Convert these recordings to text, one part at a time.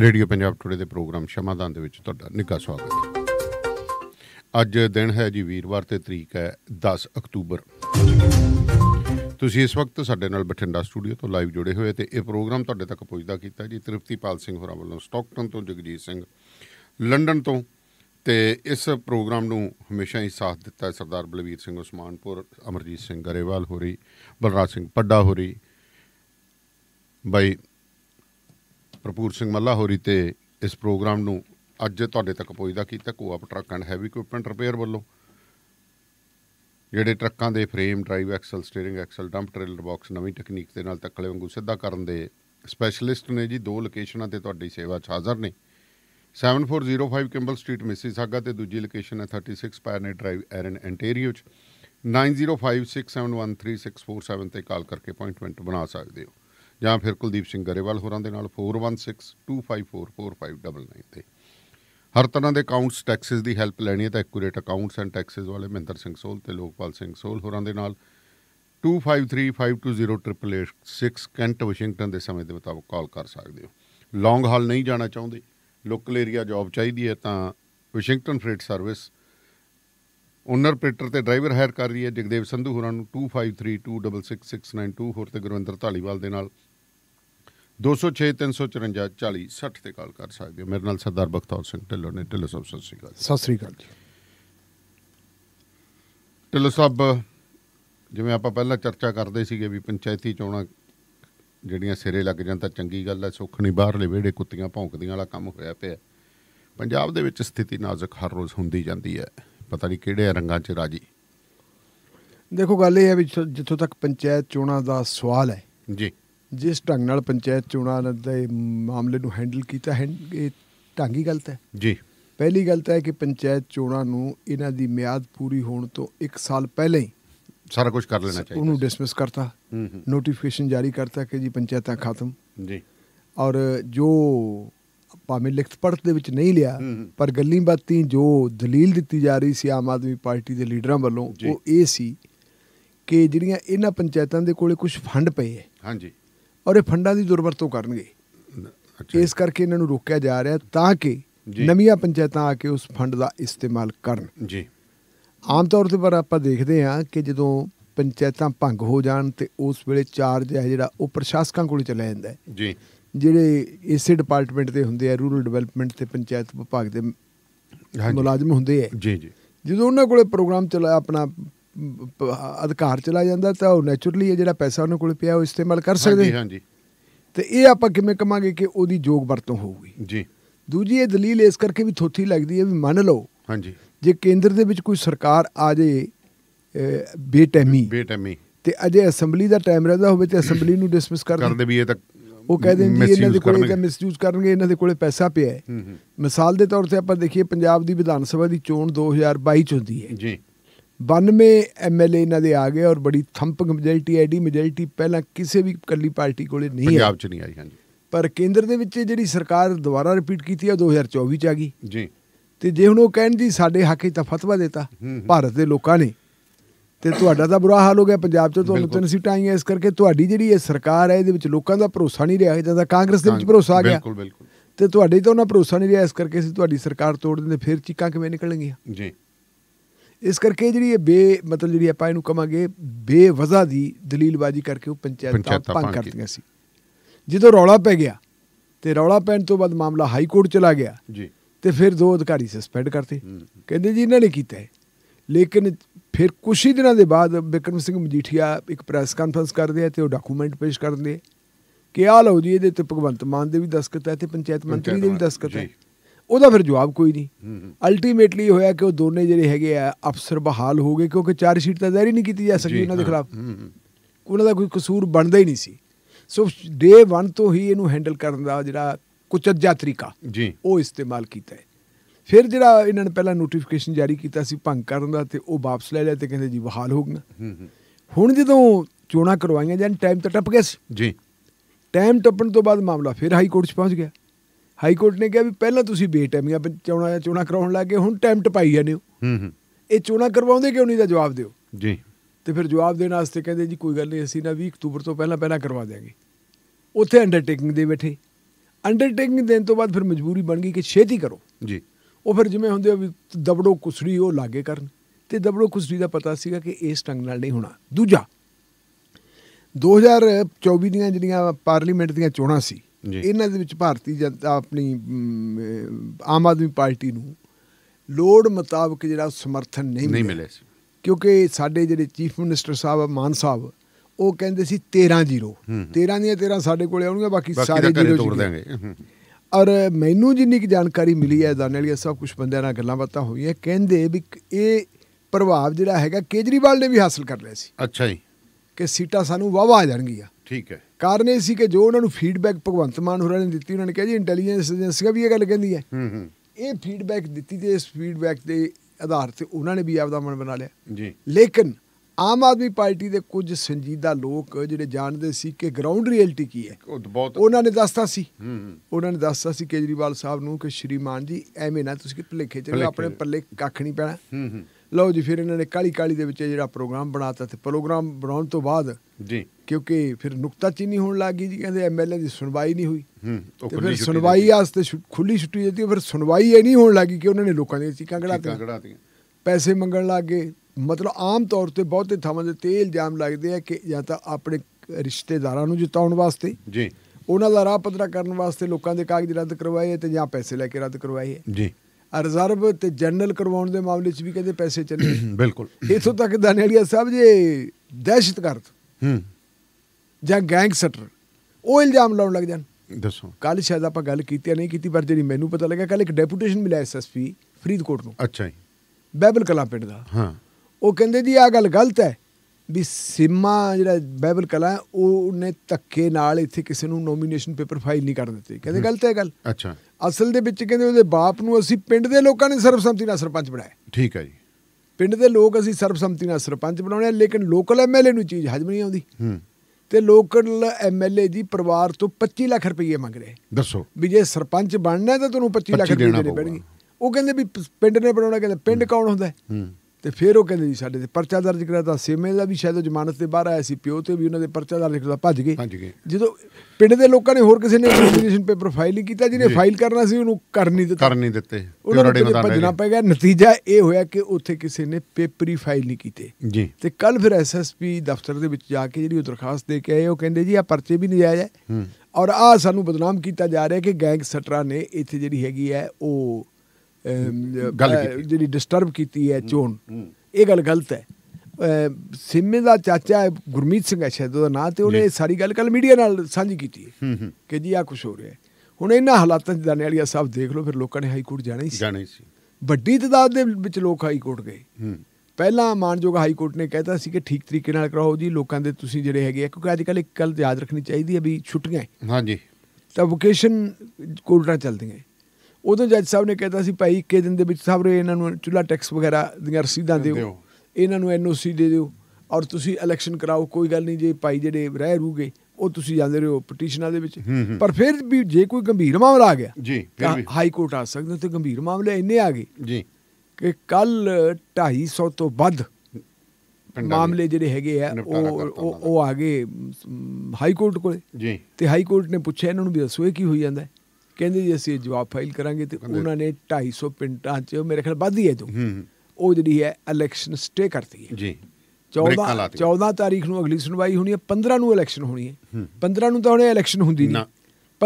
Radio Punjab today ਦੇ program Shamadan ਦੇ ਵਿੱਚ ਤੁਹਾਡਾ ਨਿੱਘਾ ਸਵਾਗਤ ਹੈ ਅੱਜ ਦਿਨ ਹੈ ਜੀ ਵੀਰਵਾਰ ਤੇ ਤਰੀਕ ਹੈ 10 ਅਕਤੂਬਰ ਤੁਸੀਂ ਇਸ ਵਕਤ ਸਾਡੇ ਨਾਲ ਬਠਿੰਡਾ ਸਟੂਡੀਓ ਤੋਂ ਲਾਈਵ ਜੁੜੇ ਹੋਏ ਤੇ ਇਹ ਪ੍ਰੋਗਰਾਮ ਤੁਹਾਡੇ ਤੱਕ ਪਹੁੰਚਦਾ ਕੀਤਾ ਜੀ ਤ੍ਰਿਪਤੀਪਾਲ ਸਿੰਘ ਹੋਰਾਂ ਵੱਲੋਂ ਸਟਾਕਟਨ ਤੋਂ ਜਗਜੀਤ ਸਿੰਘ ਲੰਡਨ ਤੋਂ ਤੇ ਇਸ ਪ੍ਰੋਗਰਾਮ ਨੂੰ ਹਮੇਸ਼ਾ ਹੀ ਸਾਥ ਦਿੱਤਾ ਹੈ ਸਰਦਾਰ ਬਲਵੀਰ ਸਿੰਘ ਉਸਮਾਨਪੁਰ ਅਮਰਜੀਤ ਸਿੰਘ ਗਰੇਵਾਲ ਹੋਰੀ ਬਲਰਾਜ ਸਿੰਘ ਪੱਡਾ ਹੋਰੀ ਬਾਈ ਭਰਪੂਰ ਸਿੰਘ ਮੱਲਾ ਹੋਰੀ ਤੇ ਇਸ ਪ੍ਰੋਗਰਾਮ ਨੂੰ ਅੱਜ ਤੁਹਾਡੇ ਤੱਕ ਪਹੁੰਚਦਾ ਕੀਤਾ ਕੋਆਪ truck and heavy equipment repair ਵੱਲੋਂ ਜਿਹੜੇ ਟਰੱਕਾਂ ਦੇ frame drive axle steering axle dump trailer box ਨਵੀਂ ਟੈਕਨੀਕ ਦੇ ਨਾਲ ਤੱਕਲੇ ਵਾਂਗੂ ਸਿੱਧਾ ਕਰਨ ਦੇ ਸਪੈਸ਼ਲਿਸਟ ਨੇ ਜੀ ਦੋ ਲੋਕੇਸ਼ਨਾਂ ਤੇ ਤੁਹਾਡੀ ਸੇਵਾ 'ਚ ਹਾਜ਼ਰ ਨੇ 7405 ਕਿੰਬਲ ਸਟਰੀਟ ਸਾਗਾ ਤੇ ਦੂਜੀ ਲੋਕੇਸ਼ਨ ਹੈ 36 ਪਾਇਰਨੇ ਡਰਾਈਵ ਐਰਨ ਐਂਟੇਰੀਓ 'ਚ 9056713647 ਤੇ ਕਾਲ ਕਰਕੇ ਅਪਾਇੰਟਮੈਂਟ ਬਣਾ ਸਕਦੇ ਹੋ ਜਾਂ ਫਿਰ ਕੁਲਦੀਪ ਸਿੰਘ ਗਰੇਵਾਲ ਹੋਰਾਂ ਦੇ ਨਾਲ 4162544599 ਤੇ ਹਰ ਤਰ੍ਹਾਂ ਦੇ ਅਕਾਊਂਟਸ ਟੈਕਸਸ ਦੀ ਹੈਲਪ ਲੈਣੀ ਹੈ ਤਾਂ ਐਕੂਰੇਟ ਅਕਾਊਂਟਸ ਐਂਡ ਟੈਕਸਸ ਵਾਲੇ ਮਹਿੰਦਰ ਸਿੰਘ ਸੋਲ ਤੇ ਲੋਕਪਾਲ ਸਿੰਘ ਸੋਲ ਹੋਰਾਂ ਦੇ ਨਾਲ 2535208886 ਕੈਂਟ ਵਾਸ਼ਿੰਗਟਨ ਦੇ ਸਮੇਂ ਦੇ ਮੁਤਾਬਕ ਕਾਲ ਕਰ ਸਕਦੇ ਹੋ ਲੌਂਗ ਹਾਲ ਨਹੀਂ ਜਾਣਾ ਚਾਹੁੰਦੇ ਲੋਕਲ ਏਰੀਆ ਜੌਬ ਚਾਹੀਦੀ ਹੈ ਤਾਂ Washington freight service owner Peter ਤੇ ਡਰਾਈਵਰ ਹਾਇਰ ਕਰ ਰਹੀ ਹੈ ਜਗਦੇਵ ਸੰਧੂ ਹੋਰਾਂ ਨੂੰ ਹੋਰ ਤੇ ਗੁਰਵਿੰਦਰ ਢਾਲੀਵਾਲ ਦੇ ਨਾਲ 2532666924 2063544060 ਤੇ ਕਾਲ ਕਰ ਸਕਦੇ ਹੋ ਮੇਰੇ ਨਾਲ ਸਰਦਾਰ ਬਖਤੌਰ ਸਿੰਘ ਢਿੱਲੋਂ ਨੇ ਢਿੱਲੋਂ ਸਭ ਸਤਿ ਸ੍ਰੀ ਅਕਾਲ ਸਤਿ ਸ੍ਰੀ ਅਕਾਲ ਜੀ ਢਿੱਲੋਂ ਸਾਹਿਬ ਜਿਵੇਂ ਆਪਾਂ ਪਹਿਲਾਂ ਚਰਚਾ ਕਰਦੇ ਸੀਗੇ ਵੀ ਪੰਚਾਇਤੀ ਚੋਣਾਂ ਜਿਹੜੀਆਂ ਸਿਰੇ ਲੱਗ ਜਾਂ ਤਾਂ ਚੰਗੀ ਗੱਲ ਹੈ ਸੁੱਖ ਨਹੀਂ ਬਾਹਰਲੇ ਵਿਹੜੇ ਕੁੱਤੀਆਂ ਭੌਂਕਦੀਆਂ ਵਾਲਾ ਕੰਮ ਹੋਇਆ ਪਿਆ ਪੰਜਾਬ ਦੇ ਵਿੱਚ ਸਥਿਤੀ ਨਾਜ਼ੁਕ ਹਰ ਰੋਜ਼ ਹੁੰਦੀ ਜਾਂਦੀ ਹੈ ਪਤਾ ਨਹੀਂ ਕਿਹੜੇ ਰੰਗਾਂ 'ਚ ਰਾਜੀ ਦੇਖੋ ਗੱਲ ਇਹ ਹੈ ਵੀ ਜਿੱਥੋਂ ਤੱਕ ਪੰਚਾਇਤ ਚੋਣਾਂ ਦਾ ਸਵਾਲ ਹੈ ਜੀ ਜਿਸ ਢੰਗ ਨਾਲ ਪੰਚਾਇਤ ਚੋਣਾਂ ਦੇ ਮਾਮਲੇ ਨੂੰ ਹੈਂਡਲ ਕੀਤਾ ਹੈ ਇਹ ਢੰਗ ਹੀ ਗਲਤ ਹੈ ਜੀ ਪਹਿਲੀ ਗੱਲ ਤਾਂ ਹੈ ਕਿ ਪੰਚਾਇਤ ਚੋਣਾਂ ਨੂੰ ਇਹਨਾਂ ਦੀ ਮਿਆਦ ਪੂਰੀ ਹੋਣ ਤੋਂ 1 ਸਾਲ ਪਹਿਲਾਂ ਹੀ ਸਾਰਾ ਕੁਝ ਕਰ ਲੈਣਾ ਚਾਹੀਦਾ ਉਹਨੂੰ ਡਿਸਮਿਸ ਕਰਤਾ ਨੋਟੀਫਿਕੇਸ਼ਨ ਜਾਰੀ ਕਰਤਾ ਕਿ ਜੀ ਪੰਚਾਇਤਾਂ ਖਤਮ ਜੀ ਔਰ ਜੋ ਭਾਵੇਂ ਲਿਖਤ ਪੜਤ ਦੇ ਵਿੱਚ ਨਹੀਂ ਲਿਆ ਪਰ ਗੱਲਾਂ ਬਾਤਾਂ ਜੋ ਦਲੀਲ ਦਿੱਤੀ ਜਾ ਰਹੀ ਸੀ ਆਮ ਆਦਮੀ ਪਾਰਟੀ ਦੇ ਲੀਡਰਾਂ ਵੱਲੋਂ ਉਹ ਇਹ ਸੀ ਕਿ ਜਿਹੜੀਆਂ ਇਹਨਾਂ ਪੰਚਾਇਤਾਂ ਦੇ ਕੋਲੇ ਕੁਝ ਫੰਡ ਪਏ ਹੈ ਹਾਂਜੀ ਔਰ ਇਹ ਫੰਡਾਂ ਦੀ ਦੁਰਵਰਤੋਂ ਕਰਨਗੇ ਇਸ ਕਰਕੇ ਇਹਨਾਂ ਨੂੰ ਰੋਕਿਆ ਜਾ ਰਿਹਾ ਤਾਂ ਕਿ ਨਵੀਆਂ ਪੰਚਾਇਤਾਂ ਆ ਕੇ ਉਸ ਫੰਡ ਦਾ ਇਸਤੇਮਾਲ ਕਰਨ ਜੀ ਆਮ ਤੌਰ ਤੇ ਪਰ ਆਪਾਂ ਦੇਖਦੇ ਹਾਂ ਕਿ ਜਦੋਂ ਪੰਚਾਇਤਾਂ ਭੰਗ ਹੋ ਜਾਣ ਤੇ ਉਸ ਵੇਲੇ ਚਾਰਜ ਹੈ ਜਿਹੜਾ ਉਹ ਪ੍ਰਸ਼ਾਸਕਾਂ ਕੋਲ ਚਲਾ ਜਾਂਦਾ ਜੀ ਜਿਹੜੇ ਇਸੇ ਡਿਪਾਰਟਮੈਂਟ ਦੇ ਹੁੰਦੇ ਆ ਰੂਰਲ ਡਿਵੈਲਪਮੈਂਟ ਤੇ ਪੰਚਾਇਤ ਵਿਭਾਗ ਦੇ ਮੁਲਾਜ਼ਮ ਹੁੰਦੇ ਆ ਜੀ ਜੀ ਜਦੋਂ ਉਹਨਾਂ ਕੋਲੇ ਪ੍ਰੋਗਰਾਮ ਚਲਾ ਆਪਣਾ ਅਧਿਕਾਰ ਚਲਾ ਜਾਂਦਾ ਤਾਂ ਉਹ ਨੇਚਰਲੀ ਇਹ ਜਿਹੜਾ ਪੈਸਾ ਉਹਨਾਂ ਕੋਲ ਪਿਆ ਉਹ ਇਸਤੇਮਾਲ ਕਰ ਸਕਦੇ ਹਾਂਜੀ ਹਾਂਜੀ ਤੇ ਇਹ ਆਪਾਂ ਕਿਵੇਂ ਕਮਾਂਗੇ ਕਿ ਉਹਦੀ ਜੋਗ ਵਰਤੋਂ ਹੋਊਗੀ ਜੀ ਦੂਜੀ ਇਹ ਦਲੀਲ ਇਸ ਕਰਕੇ ਵੀ ਥੋਥੀ ਲੱਗਦੀ ਹੈ ਵੀ ਮੰਨ ਲਓ ਹਾਂਜੀ ਜੇ ਕੇਂਦਰ ਦੇ ਵਿੱਚ ਕੋਈ ਸਰਕਾਰ ਆ ਜੇ ਬੇਟਹਿਮੀ ਬੇਟਹਿਮੀ ਤੇ ਅਜੇ ਅਸੈਂਬਲੀ ਦਾ ਟਾਈਮ ਰਹਦਾ ਹੋਵੇ ਤੇ ਅਸੈਂਬਲੀ ਨੂੰ ਡਿਸਮਿਸ ਕਰ ਕਰਦੇ ਵੀ ਇਹ ਤਾਂ ਉਹ ਕਹਦੇ ਨੇ ਜੀ ਇਹਨਾਂ ਦੇ ਕੋਲੇ ਤਾਂ ਮਿਸਯੂਜ਼ ਕਰਨਗੇ ਇਹਨਾਂ ਦੇ ਕੋਲੇ ਪੈਸਾ ਪਿਆ ਹੈ ਮਿਸਾਲ ਦੇ ਤੌਰ ਤੇ ਆਪਾਂ ਦੇਖੀਏ ਪੰਜਾਬ ਦੀ ਵਿਧਾਨ ਸਭਾ ਦੀ ਚੋਣ 2022 ਚ ਹੁੰਦੀ ਹੈ ਜੀ 92 ਐਮਐਲਏ ਇਹਨਾਂ ਦੇ ਆ ਗਏ ਔਰ ਬੜੀ ਥੰਪਕ ਮੈਜੋਰਿਟੀ ਐਡੀ ਮੈਜੋਰਿਟੀ ਪਹਿਲਾਂ ਕਿਸੇ ਵੀ ਇਕੱਲੀ ਪਾਰਟੀ ਕੋਲੇ ਨਹੀਂ ਪੰਜਾਬ 'ਚ ਨਹੀਂ ਆਈ ਹਾਂਜੀ ਪਰ ਕੇਂਦਰ ਦੇ ਵਿੱਚ ਜਿਹੜੀ ਸਰਕਾਰ ਦੁਬਾਰਾ ਰਿਪੀਟ ਕੀਤੀ ਆ 2024 'ਚ ਆ ਗਈ ਜੀ ਤੇ ਜੇ ਹੁਣ ਉਹ ਕਹਿਣ ਦੀ ਸਾਡੇ ਹੱਕ ਹੀ ਤਾਂ ਫਤਵਾ ਦਿੱਤਾ ਭਾਰਤ ਦੇ ਲੋਕਾਂ ਨੇ ਤੇ ਤੁਹਾਡਾ ਤਾਂ ਬੁਰਾ ਹਾਲ ਹੋ ਗਿਆ ਪੰਜਾਬ 'ਚ ਤੁਹਾਨੂੰ ਤਿੰਨ ਸੀਟਾਂ ਆਈਆਂ ਇਸ ਕਰਕੇ ਤੁਹਾਡੀ ਜਿਹੜੀ ਇਹ ਸਰਕਾਰ ਹੈ ਇਹਦੇ ਵਿੱਚ ਲੋਕਾਂ ਦਾ ਭਰੋਸਾ ਨਹੀਂ ਰਿਹਾ ਜਾਂਦਾ ਕਾਂਗਰਸ ਦੇ ਵਿੱਚ ਭਰੋਸਾ ਆ ਗਿਆ ਬਿਲਕੁਲ ਬਿਲਕੁਲ ਤੇ ਤੁਹਾਡੇ ਤਾਂ ਉਹਨਾਂ ਭਰੋਸਾ ਨਹੀਂ ਰਿਹਾ ਇਸ ਕਰਕੇ ਅਸੀਂ ਤੁਹਾਡੀ ਸਰਕਾਰ ਤੋੜ ਦਿੰਦੇ ਫਿਰ ਚੀਕਾਂ ਕਿਵੇਂ ਨਿਕਲਣਗੀਆਂ ਜੀ ਇਸ ਕਰਕੇ ਜਿਹੜੀ ਇਹ ਬੇ ਮਤਲਬ ਜਿਹੜੀ ਆਪਾਂ ਇਹਨੂੰ ਕਵਾਂਗੇ ਬੇਵਜ਼ਾ ਦੀ ਦਲੀਲਬਾਜ਼ੀ ਕਰਕੇ ਉਹ ਪੰਚਾਇਤਾਂ ਭੰਗ ਕਰਤੀਆਂ ਸੀ ਜਦੋਂ ਰੌਲਾ ਪੈ ਗਿਆ ਤੇ ਰੌਲਾ ਪੈਣ ਤੋਂ ਬਾਅਦ ਮਾਮਲਾ ਹਾਈ ਕੋਰਟ ਚਲਾ ਗਿਆ ਜੀ ਤੇ ਫਿਰ ਦੋ ਅਧਿਕਾਰੀ ਸਸਪੈਂਡ ਕਰਤੇ ਕਹਿੰਦੇ ਜੀ ਇਹਨਾਂ ਨੇ ਕੀਤਾ ਹੈ ਲੇਕਿਨ ਫਿਰ ਕੁਝ ਹੀ ਦਿਨਾਂ ਦੇ ਬਾਅਦ ਬਿਕਰਮ ਸਿੰਘ ਮਜੀਠੀਆ ਇੱਕ ਪ੍ਰੈਸ ਕਾਨਫਰੰਸ ਕਰਦੇ ਆ ਤੇ ਉਹ ਡਾਕੂਮੈਂਟ ਪੇਸ਼ ਕਰਦੇ ਆ ਕਿ ਆ ਲਓ ਜੀ ਇਹਦੇ ਤੇ ਭਗਵੰਤ ਮਾਨ ਦੇ ਵੀ ਦਸਖਤ ਹੈ ਤੇ ਪੰਚਾਇਤ ਮੰਤਰੀ ਦੇ ਵੀ ਦਸਖਤ ਹੈ ਉਹਦਾ ਫਿਰ ਜਵਾਬ ਕੋਈ ਨਹੀਂ ਅਲਟੀਮੇਟਲੀ ਹੋਇਆ ਕਿ ਉਹ ਦੋਨੇ ਜਿਹੜੇ ਹੈਗੇ ਆ ਅਫਸਰ ਬਹਾਲ ਹੋ ਗਏ ਕਿਉਂਕਿ ਚਾਰ ਸ਼ੀਟ ਤਾਂ ਜ਼ਾਹਿਰ ਨਹੀਂ ਕੀਤੀ ਜਾ ਸਕੀ ਉਹਨਾਂ ਦੇ ਖਿਲਾਫ ਉਹਨਾਂ ਦਾ ਕੋਈ ਕਸੂਰ ਬਣਦਾ ਹੀ ਨਹੀਂ ਸੀ ਸੋ ਡੇ 1 ਤੋਂ ਹੀ ਇਹਨੂੰ ਹੈਂਡਲ ਕਰਨ ਦਾ ਜਿਹੜਾ ਕੁਚੱਜਾ ਤਰੀਕਾ ਜੀ ਉਹ ਇਸਤੇਮਾਲ ਕੀਤਾ ਹੈ ਫਿਰ ਜਿਹੜਾ ਇਹਨਾਂ ਨੇ ਪਹਿਲਾਂ ਨੋਟੀਫਿਕੇਸ਼ਨ ਜਾਰੀ ਕੀਤਾ ਸੀ ਭੰਗ ਕਰਨ ਦਾ ਤੇ ਉਹ ਵਾਪਸ ਲੈ ਲਿਆ ਤੇ ਕਹਿੰਦੇ ਜੀ ਬਹਾਲ ਹੋ ਗਿਆ ਹੁਣ ਜਦੋਂ ਚੋਣਾਂ ਕਰਵਾਈਆਂ ਜਾਂ ਟਾਈਮ ਤਾਂ ਟੱਪ ਗਿਆ ਸੀ ਜੀ ਟਾਈਮ ਟੱਪਣ ਤੋਂ ਬਾਅਦ ਮਾਮਲਾ ਫਿਰ ਹਾਈ ਕੋਰਟ 'ਚ ਪਹੁੰਚ ਗਿਆ ਹਾਈ ਕੋਰਟ ਨੇ ਕਿਹਾ ਵੀ ਪਹਿਲਾਂ ਤੁਸੀਂ ਬੇਟਾਈਮੀਆਂ ਚੋਣਾ ਚੋਣਾ ਕਰਾਉਣ ਲੱਗੇ ਹੁਣ ਟਾਈਮ ਟਪਾਈ ਜਾਂਦੇ ਹੋ ਹੂੰ ਹੂੰ ਇਹ ਚੋਣਾ ਕਰਵਾਉਂਦੇ ਕਿਉਂ ਨਹੀਂ ਦਾ ਜਵਾਬ ਦਿਓ ਜੀ ਤੇ ਫਿਰ ਜਵਾਬ ਦੇਣ ਵਾਸਤੇ ਕਹਿੰਦੇ ਜੀ ਕੋਈ ਗੱਲ ਨਹੀਂ ਅਸੀਂ ਨਾ 20 ਅਕਤੂਬਰ ਤੋਂ ਪਹਿਲਾਂ ਪਹਿਲਾਂ ਕਰਵਾ ਦੇਾਂਗੇ ਉੱਥੇ ਅੰਡਰਟੇਕਿੰਗ ਦੇ ਬੈਠੇ ਅੰਡਰਟੇਕਿੰਗ ਦੇਣ ਤੋਂ ਬਾਅਦ ਫਿਰ ਮਜਬੂਰੀ ਬਣ ਗਈ ਕਿ ਛੇਤੀ ਕਰੋ ਜੀ ਉਹ ਫਿਰ ਜਿਵੇਂ ਹੁੰਦੇ ਆ ਵੀ ਦਬੜੋ ਕੁਸਰੀ ਉਹ ਲਾਗੇ ਕਰਨ ਤੇ ਦਬੜੋ ਕੁਸਰੀ ਦਾ ਪਤਾ ਸੀਗਾ ਕਿ ਇਸ ਢੰਗ ਨਾਲ ਨਹੀਂ ਹੋਣਾ ਦੂਜਾ 2024 ਦੀਆਂ ਜਿਹੜੀਆਂ ਪਾਰਲੀਮੈਂਟ ਦੀਆਂ ਚੋਣਾਂ ਸੀ ਇਹਨਾਂ ਦੇ ਵਿੱਚ ਭਾਰਤੀ ਜਨਤਾ ਆਪਣੀ ਆਮ ਆਦਮੀ ਪਾਰਟੀ ਨੂੰ ਲੋੜ ਮੁਤਾਬਕ ਜਿਹੜਾ ਸਮਰਥਨ ਨਹੀਂ ਮਿਲਿਆ ਸੀ ਕਿਉਂਕਿ ਸਾਡੇ ਜਿਹੜੇ ਚੀਫ ਮਿਨਿਸਟਰ ਸਾਹਿਬ ਮਾਨ ਸਾਹਿਬ ਉਹ ਕਹਿੰਦੇ ਸੀ 13 ਜ਼ੀਰੋ 13 ਦੀਆਂ 13 ਸਾਡੇ ਕੋਲੇ ਆਉਣਗੀਆਂ ਬਾਕੀ ਸਾਰੇ ਜ਼ੀਰੋ ਤੋੜ ਦਾਂਗੇ ਔਰ ਮੈਨੂੰ ਜਿੰਨੀ ਕਿ ਜਾਣਕਾਰੀ ਮਿਲੀ ਹੈ ਦਾਨੇ ਵਾਲੀ ਸਭ ਕੁਝ ਬੰਦਿਆਂ ਨਾਲ ਗੱਲਾਂ ਬਾਤਾਂ ਹੋਈਆਂ ਕਹਿੰਦੇ ਵੀ ਇਹ ਪ੍ਰਭਾਵ ਜਿਹੜਾ ਹੈਗਾ ਕੇਜਰੀਵਾਲ ਨੇ ਵੀ ਹਾਸਲ ਕਰ ਲਿਆ ਸੀ ਅੱਛਾ ਜੀ ਕਿ ਸੀਟਾਂ ਸਾਨੂੰ ਵਾਵਾ ਆ ਜਾਣਗੀਆਂ ਠੀਕ ਹੈ ਕਾਰਨ ਇਹ ਸੀ ਕਿ ਜੋ ਉਹਨਾਂ ਨੂੰ ਫੀਡਬੈਕ ਭਗਵੰਤ ਮਾਨ ਹੋਰਾਂ ਨੇ ਦਿੱਤੀ ਉਹਨਾਂ ਨੇ ਕਿਹਾ ਜੀ ਇੰਟੈਲੀਜੈਂਸ ਏਜੰਸੀਆਂ ਵੀ ਇਹ ਗੱਲ ਕਹਿੰਦੀ ਹੈ ਹੂੰ ਹੂੰ ਇਹ ਫੀਡਬੈਕ ਦਿੱਤੀ ਤੇ ਇਸ ਫੀਡਬੈਕ ਦੇ ਆਧਾਰ ਤੇ ਉਹਨਾਂ ਨੇ ਵੀ ਆਪਦਾ ਮਨ ਬਣਾ ਲਿਆ ਜੀ ਲੇਕਿਨ ਆਮ ਆਦਮੀ ਪਾਰਟੀ ਦੇ ਕੁਝ ਸੰਜੀਦਾ ਲੋਕ ਜਿਹੜੇ ਜਾਣਦੇ ਸੀ ਕਿ ਗਰਾਊਂਡ ਰਿਐਲਿਟੀ ਕੀ ਹੈ ਉਹਨਾਂ ਨੇ ਦੱਸਤਾ ਸੀ ਉਹਨਾਂ ਨੇ ਦੱਸਤਾ ਸੀ ਕੇਜਰੀਵਾਲ ਸਾਹਿਬ ਨੂੰ ਕਿ ਸ਼੍ਰੀਮਾਨ ਜੀ ਐਵੇਂ ਨਾ ਤੁਸੀਂ ਕਿ ਭਲੇਖੇ ਚ ਆਪਣੇ ਪੱਲੇ ਕੱਖ ਨਹੀਂ ਪੈਣਾ ਹੂੰ ਹੂੰ ਲਓ ਜੀ ਫਿਰ ਇਹਨਾਂ ਨੇ ਕਾਲੀ ਕਾਲੀ ਦੇ ਵਿੱਚ ਜਿਹੜਾ ਪ੍ਰੋਗਰਾਮ ਬਣਾਤਾ ਤੇ ਪ੍ਰੋਗਰਾਮ ਬਣਾਉਣ ਤੋਂ ਬਾਅਦ ਜੀ ਕਿਉਂਕਿ ਫਿਰ ਨੁਕਤਾ ਚੀਨੀ ਹੋਣ ਲੱਗ ਗਈ ਜੀ ਕਹਿੰਦੇ ਐਮਐਲਏ ਦੀ ਸੁਣਵਾਈ ਨਹੀਂ ਹੋਈ ਹੂੰ ਤੇ ਫਿਰ ਸੁਣਵਾਈ ਆਸਤੇ ਖੁੱਲੀ ਛੁੱਟੀ ਦਿੱਤੀ ਫਿਰ ਸੁਣਵਾਈ ਇਹ ਨਹੀਂ ਹੋਣ ਲੱਗੀ ਕਿ ਉਹਨਾਂ ਨੇ ਲੋਕਾਂ ਦੀਆਂ ਚੀਕਾਂ ਘੜਾਤੀਆਂ ਪੈਸੇ ਮੰਗਣ ਲੱਗ ਗਏ ਮਤਲਬ ਆਮ ਤੌਰ ਤੇ ਬਹੁਤੇ ਥਾਵਾਂ ਤੇ ਤੇ ਇਲਜ਼ਾਮ ਲੱਗਦੇ ਆ ਕਿ ਜਾਂ ਤਾਂ ਆਪਣੇ ਰਿਸ਼ਤੇਦਾਰਾਂ ਨੂੰ ਜਿਤਾਉਣ ਵਾਸਤੇ ਜੀ ਉਹਨਾਂ ਦਾ ਰਾਹ ਪਤਰਾ ਕਰਨ ਵਾਸਤੇ ਲੋਕਾਂ ਦੇ ਕਾਗਜ਼ ਰੱਦ ਕਰਵਾਏ ਤੇ ਜਾਂ ਪੈਸੇ ਲੈ ਕੇ ਰੱਦ ਕਰਵਾਏ ਜੀ ਰਿਜ਼ਰਵ ਤੇ ਜਨਰਲ ਕਰਵਾਉਣ ਦੇ ਮਾਮਲੇ 'ਚ ਵੀ ਕਹਿੰਦੇ ਪੈਸੇ ਚੱਲੇ ਬਿਲਕੁਲ ਇਥੋਂ ਤੱਕ ਦਾਨੇੜੀਆ ਸਾਹਿਬ ਜੇ ਦਹਿਸ਼ਤਗਰਦ ਹੂੰ ਜਾਂ ਗੈਂਗਸਟਰ ਉਹ ਇਲਜ਼ਾਮ ਲਾਉਣ ਲੱਗ ਜਾਣ ਦੱਸੋ ਕੱਲ ਸ਼ਾਇਦ ਆਪਾਂ ਗੱਲ ਕੀਤੀ ਨਹੀਂ ਕੀਤੀ ਪਰ ਜਿਹੜੀ ਮੈਨੂੰ ਪਤਾ ਲੱਗਾ ਕੱਲ ਇੱਕ ਡੈਪੂਟੇਸ਼ਨ ਮਿਲਿਆ ਐਸਐਸਪੀ ਫਰੀਦਕੋਟ ਨੂੰ ਅੱਛਾ ਜੀ ਬੈਬਲ ਕਲਾ ਪਿੰਡ ਦਾ ਹਾਂ ਉਹ ਕਹਿੰਦੇ ਜੀ ਆ ਗੱਲ ਗਲਤ ਹੈ ਵੀ ਸਿਮਾ ਜਿਹੜਾ ਬਾਈਬਲ ਕਲਾ ਉਹਨੇ ਤੱਕੇ ਨਾਲ ਇੱਥੇ ਕਿਸੇ ਨੂੰ ਨੋਮੀਨੇਸ਼ਨ ਪੇਪਰ ਫਾਈਲ ਨਹੀਂ ਕਰ ਦਿੱਤੇ ਕਹਿੰਦੇ ਗਲਤ ਹੈ ਗੱਲ ਅੱਛਾ ਅਸਲ ਦੇ ਵਿੱਚ ਕਹਿੰਦੇ ਉਹਦੇ ਬਾਪ ਨੂੰ ਅਸੀਂ ਪਿੰਡ ਦੇ ਲੋਕਾਂ ਨੇ ਸਰਬਸੰਮਤੀ ਨਾਲ ਸਰਪੰਚ ਬਣਾਇਆ ਠੀਕ ਹੈ ਜੀ ਪਿੰਡ ਦੇ ਲੋਕ ਅਸੀਂ ਸਰਬਸੰਮਤੀ ਨਾਲ ਸਰਪੰਚ ਬਣਾਉਣੇ ਆ ਲੇਕਿਨ ਲੋਕਲ ਐਮਐਲਏ ਨੂੰ ਚੀਜ਼ ਹਜਮ ਨਹੀਂ ਆਉਂਦੀ ਹੂੰ ਤੇ ਲੋਕਲ ਐਮਐਲਏ ਜੀ ਪਰਿਵਾਰ ਤੋਂ 25 ਲੱਖ ਰੁਪਏ ਮੰਗ ਰਹੇ ਦੱਸੋ ਵੀ ਜੇ ਸਰਪੰਚ ਬਣਨਾ ਹੈ ਤਾਂ ਤੁਹਾਨੂੰ 25 ਲੱਖ ਰੁਪਏ ਦੇਣੇ ਪੈਣਗੇ ਉਹ ਕਹਿੰਦੇ ਵੀ ਪਿੰਡ ਨੇ ਬਣਾਉਣਾ ਕਹਿੰਦੇ ਪਿੰਡ ਕੌਣ ਹੁੰਦਾ ਹੂੰ ਤੇ ਫਿਰ ਉਹ ਕਹਿੰਦੇ ਜੀ ਸਾਡੇ ਤੇ ਪਰਚਾ ਦਰਜ ਕਰਾਤਾ ਸੇਮੇ ਦਾ ਵੀ ਸ਼ਾਇਦ ਜ਼ਮਾਨਤ ਤੇ ਬਾਹਰ ਆਇਆ ਸੀ ਪਿਓ ਤੇ ਵੀ ਉਹਨਾਂ ਦੇ ਪਰਚਾ ਦਰਜ ਕਰਾ ਭੱਜ ਗਏ ਜਦੋਂ ਪਿੰਡ ਦੇ ਲੋਕਾਂ ਨੇ ਹੋਰ ਕਿਸੇ ਨੇ ਐਸੋਸੀਏਸ਼ਨ ਪੇਪਰ ਫਾਈਲ ਹੀ ਕੀਤਾ ਜਿਹਨੇ ਫਾਈਲ ਕਰਨਾ ਸੀ ਉਹਨੂੰ ਕਰ ਨਹੀਂ ਦਿੱਤਾ ਕਰ ਨਹੀਂ ਦਿੱਤੇ ਉਹਨਾਂ ਦੇ ਭੱਜਣਾ ਪੈ ਗਿਆ ਨਤੀਜਾ ਇਹ ਹੋਇਆ ਕਿ ਉੱਥੇ ਕਿਸੇ ਨੇ ਪੇਪਰੀ ਫਾਈਲ ਨਹੀਂ ਕੀਤੇ ਜੀ ਤੇ ਕੱਲ ਫਿਰ ਐਸਐਸਪੀ ਦਫ਼ਤਰ ਦੇ ਵਿੱਚ ਜਾ ਕੇ ਜਿਹੜੀ ਉਹ ਦਰਖਾਸਤ ਦੇ ਕੇ ਆਏ ਉਹ ਕਹਿੰਦੇ ਜੀ ਆ ਪਰਚੇ ਵੀ ਨਜਾਇਜ਼ ਹੈ ਔਰ ਆ ਸਾਨੂੰ ਬਦਨਾਮ ਕੀਤਾ ਜਾ ਰਿਹਾ ਕਿ ਗੈਂਗਸਟਰਾਂ ਨੇ ਇੱਥੇ ਜਿਹੜੀ ਹੈਗੀ ਹੈ ਉਹ ਜਿਹੜੀ ਡਿਸਟਰਬ ਕੀਤੀ ਹੈ ਚੋਣ ਇਹ ਗੱਲ ਗਲਤ ਹੈ ਸਿੰਮੇ ਦਾ ਚਾਚਾ ਗੁਰਮੀਤ ਸਿੰਘ ਸ਼ਾਇਦ ਉਹਦਾ ਨਾਂ ਤੇ ਉਹਨੇ ਸਾਰੀ ਗੱਲ ਕੱਲ ਮੀਡੀਆ ਨਾਲ ਸਾਂਝੀ ਕੀਤੀ ਹੈ ਕਿ ਜੀ ਆ ਕੁਝ ਹੋ ਰਿਹਾ ਹੁਣ ਇਹਨਾਂ ਹਾਲਾਤਾਂ 'ਚ ਦਾਨੇ ਵਾਲੀਆ ਸਾਹਿਬ ਦੇਖ ਲਓ ਫਿਰ ਲੋਕਾਂ ਨੇ ਹਾਈ ਕੋਰਟ ਜਾਣਾ ਹੀ ਸੀ ਜਾਣਾ ਹੀ ਸੀ ਵੱਡੀ ਤਦਾਦ ਦੇ ਵਿੱਚ ਲੋਕ ਹਾਈ ਕੋਰਟ ਗਏ ਪਹਿਲਾਂ ਮਾਨਯੋਗ ਹਾਈ ਕੋਰਟ ਨੇ ਕਹਿਤਾ ਸੀ ਕਿ ਠੀਕ ਤਰੀਕੇ ਨਾਲ ਕਰਾਓ ਜੀ ਲੋਕਾਂ ਦੇ ਤੁਸੀਂ ਜਿਹੜੇ ਹੈਗੇ ਕਿਉਂਕਿ ਅੱਜ ਕੱਲ ਇੱਕ ਗੱਲ ਯਾਦ ਰੱਖਣੀ ਚਾਹੀਦੀ ਹੈ ਵੀ ਛੁੱਟੀਆਂ ਹਾਂਜੀ ਤਾਂ ਵੋਕੇਸ਼ਨ ਕੋਰਟਾਂ ਚੱਲਦੀਆਂ ਉਦੋਂ ਜੱਜ ਸਾਹਿਬ ਨੇ ਕਹਿਤਾ ਸੀ ਭਾਈ 21 ਦਿਨ ਦੇ ਵਿੱਚ ਸਾਰੇ ਇਹਨਾਂ ਨੂੰ ਚੁੱਲਾ ਟੈਕਸ ਵਗੈਰਾ ਦੀਆਂ ਰਸੀਦਾਂ ਦਿਓ ਇਹਨਾਂ ਨੂੰ ਐਨਓਸੀ ਦੇ ਦਿਓ ਔਰ ਤੁਸੀਂ ਇਲੈਕਸ਼ਨ ਕਰਾਓ ਕੋਈ ਗੱਲ ਨਹੀਂ ਜੇ ਭਾਈ ਜਿਹੜੇ ਰਹਿ ਰੂਗੇ ਉਹ ਤੁਸੀਂ ਜਾਂਦੇ ਰਹੋ ਪਟੀਸ਼ਨਾਂ ਦੇ ਵਿੱਚ ਪਰ ਫਿਰ ਵੀ ਜੇ ਕੋਈ ਗੰਭੀਰ ਮਾਮਲਾ ਆ ਗਿਆ ਜੀ ਫਿਰ ਵੀ ਹਾਈ ਕੋਰਟ ਆ ਸਕਦਾ ਤੇ ਗੰਭੀਰ ਮਾਮਲੇ ਇੰਨੇ ਆ ਗਏ ਜੀ ਕਿ ਕੱਲ 250 ਤੋਂ ਵੱਧ ਮਾਮਲੇ ਜਿਹੜੇ ਹੈਗੇ ਆ ਉਹ ਉਹ ਆ ਗਏ ਹਾਈ ਕੋਰਟ ਕੋਲੇ ਜੀ ਤੇ ਹਾਈ ਕੋਰਟ ਨੇ ਪੁੱਛਿਆ ਇਹਨਾਂ ਨੂੰ ਵੀ ਦੱਸੋ ਇਹ ਕੀ ਹੋਈ ਜਾਂਦਾ ਕਹਿੰਦੇ ਜੀ ਅਸੀਂ ਜਵਾਬ ਫਾਈਲ ਕਰਾਂਗੇ ਤੇ ਉਹਨਾਂ ਨੇ 250 ਪਿੰਟਾਂ 'ਚ ਮੇਰੇ ਖਿਆਲ ਵੱਧ ਹੀ ਹੈ ਤੋਂ ਉਹ ਜਿਹੜੀ ਹੈ ਇਲੈਕਸ਼ਨ ਸਟੇ ਕਰਤੀ ਹੈ ਜੀ 14 14 ਤਾਰੀਖ ਨੂੰ ਅਗਲੀ ਸੁਣਵਾਈ ਹੋਣੀ ਹੈ 15 ਨੂੰ ਇਲੈਕਸ਼ਨ ਹੋਣੀ ਹੈ 15 ਨੂੰ ਤਾਂ ਉਹਨੇ ਇਲੈਕਸ਼ਨ ਹੁੰਦੀ ਨਹੀਂ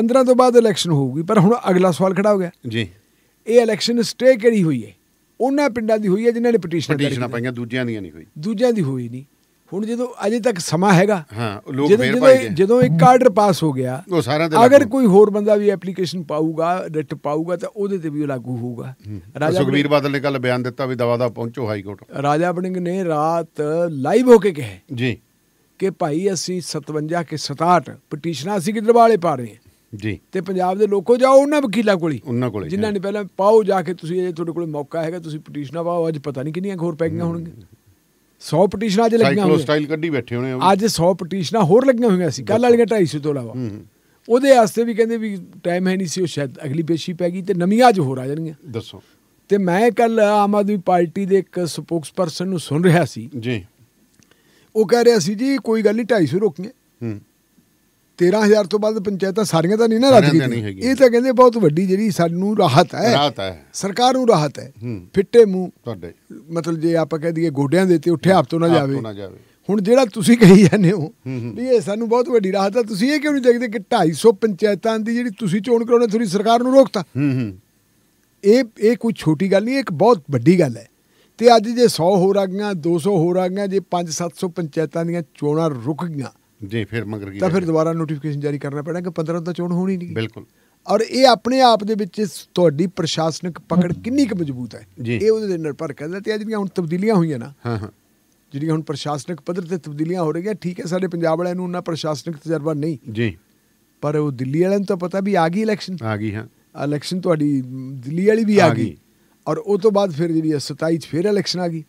15 ਤੋਂ ਬਾਅਦ ਇਲੈਕਸ਼ਨ ਹੋਊਗੀ ਪਰ ਹੁਣ ਅਗਲਾ ਸਵਾਲ ਖੜਾ ਹੋ ਗਿਆ ਜੀ ਇਹ ਇਲੈਕਸ਼ਨ ਸਟੇ ਕਿਹੜੀ ਹੋਈ ਹੈ ਉਹਨਾਂ ਪਿੰਡਾਂ ਦੀ ਹੋਈ ਹੈ ਜਿਨ੍ਹਾਂ ਨੇ ਪਟੀਸ਼ਨ ਪਟੀਸ਼ਨਾਂ ਪਾਈਆਂ ਦੂਜਿਆਂ ਦੀਆਂ ਨਹੀਂ ਹੋਈ ਦੂਜਿਆਂ ਦੀ ਹੋਈ ਨਹੀਂ ਹੁਣ ਜਦੋਂ ਅਜੇ ਤੱਕ ਸਮਾਂ ਹੈਗਾ ਹਾਂ ਲੋਕ ਫੇਰ ਪਾਏਗੇ ਜਦੋਂ ਇੱਕ ਆਰਡਰ ਪਾਸ ਹੋ ਗਿਆ ਉਹ ਸਾਰਿਆਂ ਤੇ ਅਗਰ ਕੋਈ ਹੋਰ ਬੰਦਾ ਵੀ ਐਪਲੀਕੇਸ਼ਨ ਪਾਊਗਾ ਰਿਟ ਪਾਊਗਾ ਤਾਂ ਉਹਦੇ ਤੇ ਵੀ ਉਹ ਲਾਗੂ ਹੋਊਗਾ ਰਾਜਾ ਸੁਖਵੀਰ ਬਾਦਲ ਨੇ ਕੱਲ ਬਿਆਨ ਦਿੱਤਾ ਵੀ ਦਵਾ ਦਾ ਪਹੁੰਚੋ ਹਾਈ ਕੋਰਟ ਰਾਜਾ ਬਣਿੰਗ ਨੇ ਰਾਤ ਲਾਈਵ ਹੋ ਕੇ ਕਿਹਾ ਜੀ ਕਿ ਭਾਈ ਅਸੀਂ 57 ਕੇ 67 ਪਟੀਸ਼ਨਾਂ ਅਸੀਂ ਕਿਧਰ ਵਾਲੇ ਪਾ ਰਹੇ ਹਾਂ ਜੀ ਤੇ ਪੰਜਾਬ ਦੇ ਲੋਕੋ ਜਾਓ ਉਹਨਾਂ ਵਕੀਲਾਂ ਕੋਲ ਉਹਨਾਂ ਕੋਲ ਜਿਨ੍ਹਾਂ ਨੇ ਪਹਿਲਾਂ ਪਾਓ ਜਾ ਕੇ ਤੁਸੀਂ ਅਜੇ ਤੁਹਾਡੇ ਕੋਲ ਮੌਕਾ ਹੈਗਾ ਤੁਸੀਂ ਪਟੀਸ਼ਨਾਂ ਪਾਓ ਅੱਜ ਪਤਾ ਨਹੀਂ ਕਿੰਨੀਆਂ ਹੋਰ ਪੈ ਗਈਆਂ ਹੋਣਗੀਆਂ 100 ਪਟੀਸ਼ਨਾਂ ਅੱਜ ਲੱਗੀਆਂ ਹੋਈਆਂ ਸਟਾਈਲ ਕੱਢੀ ਬੈਠੇ ਹੋਣੇ ਅੱਜ 100 ਪਟੀਸ਼ਨਾਂ ਹੋਰ ਲੱਗੀਆਂ ਹੋਈਆਂ ਸੀ ਕੱਲ ਵਾਲੀਆਂ 250 ਤੋਂ ਇਲਾਵਾ ਉਹਦੇ ਆਸਤੇ ਵੀ ਕਹਿੰਦੇ ਵੀ ਟਾਈਮ ਹੈ ਨਹੀਂ ਸੀ ਉਹ ਸ਼ਾਇਦ ਅਗਲੀ ਪੇਸ਼ੀ ਪੈ ਗਈ ਤੇ ਨਵੀਆਂ ਅੱਜ ਹੋਰ ਆ ਜਾਣਗੀਆਂ ਦੱਸੋ ਤੇ ਮੈਂ ਕੱਲ ਆਮ ਆਦਮੀ ਪਾਰਟੀ ਦੇ ਇੱਕ ਸਪੋਕਸਪਰਸਨ ਨੂੰ ਸੁਣ ਰਿਹਾ ਸੀ ਜੀ ਉਹ ਕਹਿ ਰਿਹਾ ਸੀ ਜੀ ਕੋਈ ਗੱਲ ਨਹੀਂ 250 ਰੋਕੀਏ 13000 ਤੋਂ ਬਾਅਦ ਪੰਚਾਇਤਾਂ ਸਾਰੀਆਂ ਤਾਂ ਨਹੀਂ ਨਾ ਰੱਜ ਗਈਆਂ ਇਹ ਤਾਂ ਕਹਿੰਦੇ ਬਹੁਤ ਵੱਡੀ ਜਿਹੜੀ ਸਾਨੂੰ ਰਾਹਤ ਹੈ ਰਾਹਤ ਹੈ ਸਰਕਾਰ ਨੂੰ ਰਾਹਤ ਹੈ ਫਿੱਟੇ ਮੂੰਹ ਤੁਹਾਡੇ ਮਤਲਬ ਜੇ ਆਪਾਂ ਕਹਿ ਦਈਏ ਗੋਡਿਆਂ ਦੇ ਤੇ ਉੱਠੇ ਆਪ ਤੋਂ ਨਾ ਜਾਵੇ ਹੁਣ ਜਿਹੜਾ ਤੁਸੀਂ ਕਹੀ ਜਾਂਦੇ ਹੋ ਵੀ ਇਹ ਸਾਨੂੰ ਬਹੁਤ ਵੱਡੀ ਰਾਹਤ ਹੈ ਤੁਸੀਂ ਇਹ ਕਿਉਂ ਨਹੀਂ ਦੇਖਦੇ ਕਿ 250 ਪੰਚਾਇਤਾਂ ਦੀ ਜਿਹੜੀ ਤੁਸੀਂ ਚੋਣ ਕਰਾਉਣਾ ਥੋੜੀ ਸਰਕਾਰ ਨੂੰ ਰੋਕਤਾ ਇਹ ਇਹ ਕੋਈ ਛੋਟੀ ਗੱਲ ਨਹੀਂ ਇੱਕ ਬਹੁਤ ਵੱਡੀ ਗੱਲ ਹੈ ਤੇ ਅੱਜ ਜੇ 100 ਹੋ ਗਈਆਂ 200 ਹੋ ਗਈਆਂ ਜੇ 5-700 ਪੰਚਾਇਤਾਂ ਦੀਆਂ ਚੋਣਾਂ ਰੁਕ ਗਈਆਂ ਜੀ ਫਿਰ ਮੰਗਰ ਕੀ ਤਾਂ ਫਿਰ ਦੁਬਾਰਾ ਨੋਟੀਫਿਕੇਸ਼ਨ ਜਾਰੀ ਕਰਨਾ ਪੈਣਾ ਕਿ 15 ਦਾ ਚੋਣ ਹੋਣੀ ਨਹੀਂ ਬਿਲਕੁਲ ਔਰ ਇਹ ਆਪਣੇ ਆਪ ਦੇ ਵਿੱਚ ਤੁਹਾਡੀ ਪ੍ਰਸ਼ਾਸਨਿਕ ਪਕੜ ਕਿੰਨੀ ਕੁ ਮਜ਼ਬੂਤ ਹੈ ਇਹ ਉਹਦੇ ਤੇ ਨਿਰਭਰ ਕਰਦਾ ਤੇ ਜਿਹੜੀਆਂ ਹੁਣ ਤਬਦੀਲੀਆਂ ਹੋਈਆਂ ਨਾ ਹਾਂ ਹਾਂ ਜਿਹੜੀਆਂ ਹੁਣ ਪ੍ਰਸ਼ਾਸਨਿਕ ਪੱਧਰ ਤੇ ਤਬਦੀਲੀਆਂ ਹੋ ਰਹੀਆਂ ਠੀਕ ਹੈ ਸਾਡੇ ਪੰਜਾਬ ਵਾਲਿਆਂ ਨੂੰ ਉਹਨਾਂ ਪ੍ਰਸ਼ਾਸਨਿਕ ਤਜਰਬਾ ਨਹੀਂ ਜੀ ਪਰ ਉਹ ਦਿੱਲੀ ਵਾਲਿਆਂ ਨੂੰ ਤਾਂ ਪਤਾ ਵੀ ਆ ਗਈ ਇਲੈਕਸ਼ਨ ਆ ਗਈ ਹਾਂ ਇਲੈਕਸ਼ਨ ਤੁਹਾਡੀ ਦਿੱਲੀ ਵਾਲੀ ਵੀ ਆ ਗਈ ਔਰ ਉਹ ਤੋਂ ਬਾਅਦ ਫਿਰ ਜਿਹੜੀ 27 ਚ ਫਿਰ ਇਲੈਕਸ਼ਨ ਆ ਗਈ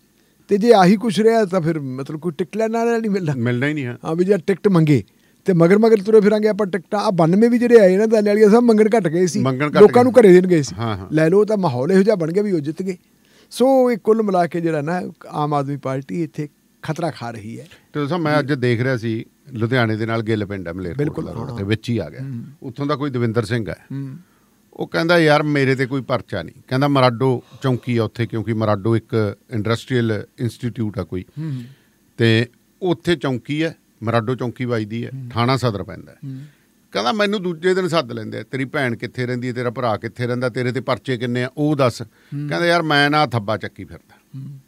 ਤੇ ਜੇ ਆਹੀ ਕੁਛ ਰਿਹਾ ਤਾਂ ਫਿਰ ਮਤਲਬ ਕੋਈ ਟਿਕਟ ਲੈਣ ਵਾਲਾ ਨਹੀਂ ਮਿਲਦਾ ਮਿਲਣਾ ਹੀ ਨਹੀਂ ਹਾਂ ਵੀ ਜੇ ਟਿਕਟ ਮੰਗੇ ਤੇ ਮਗਰ ਮਗਰ ਤੁਰੇ ਫਿਰਾਂਗੇ ਆਪਾਂ ਟਿਕਟਾਂ ਆ 92 ਵੀ ਜਿਹੜੇ ਆਏ ਨਾ ਦਾਲੇ ਵਾਲੀਆਂ ਸਭ ਮੰਗਣ ਘਟ ਗਏ ਸੀ ਲੋਕਾਂ ਨੂੰ ਘਰੇ ਦੇਣ ਗਏ ਸੀ ਲੈ ਲੋ ਤਾਂ ਮਾਹੌਲ ਇਹੋ ਜਿਹਾ ਬਣ ਗਿਆ ਵੀ ਉਹ ਜਿੱਤ ਗਏ ਸੋ ਇਹ ਕੁੱਲ ਮਿਲਾ ਕੇ ਜਿਹੜਾ ਨਾ ਆਮ ਆਦਮੀ ਪਾਰਟੀ ਇੱਥੇ ਖਤਰਾ ਖਾ ਰਹੀ ਹੈ ਤੇ ਦੱਸਾਂ ਮੈਂ ਅੱਜ ਦੇਖ ਰਿਹਾ ਸੀ ਲੁਧਿਆਣੇ ਦੇ ਨਾਲ ਗਿੱਲ ਪਿੰਡ ਹੈ ਮਲੇਰਕੋਟਲਾ ਰੋਡ ਤੇ ਵਿੱਚ ਹੀ ਆ ਗਿਆ ਉੱਥੋਂ ਦਾ ਕੋਈ ਦਵਿੰਦਰ ਸਿੰਘ ਹੈ ਉਹ ਕਹਿੰਦਾ ਯਾਰ ਮੇਰੇ ਤੇ ਕੋਈ ਪਰਚਾ ਨਹੀਂ ਕਹਿੰਦਾ ਮਰਾਡੋ ਚੌਂਕੀ ਆ ਉੱਥੇ ਕਿਉਂਕਿ ਮਰਾਡੋ ਇੱਕ ਇੰਡਸਟਰੀਅਲ ਇੰਸਟੀਚਿਊਟ ਆ ਕੋਈ ਤੇ ਉੱਥੇ ਚੌਂਕੀ ਆ ਮਰਾਡੋ ਚੌਂਕੀ ਵਜਦੀ ਆ ਥਾਣਾ ਸਦਰ ਪੈਂਦਾ ਕਹਿੰਦਾ ਮੈਨੂੰ ਦੂਜੇ ਦਿਨ ਸੱਦ ਲੈਂਦੇ ਤੇਰੀ ਭੈਣ ਕਿੱਥੇ ਰਹਿੰਦੀ ਹੈ ਤੇਰਾ ਭਰਾ ਕਿੱਥੇ ਰਹਿੰਦਾ ਤੇਰੇ ਤੇ ਪਰਚੇ ਕਿੰਨੇ ਆ ਉਹ ਦੱਸ ਕਹਿੰਦਾ ਯਾਰ ਮੈਂ ਨਾ ਥੱਬਾ ਚੱਕੀ ਫਿਰਦਾ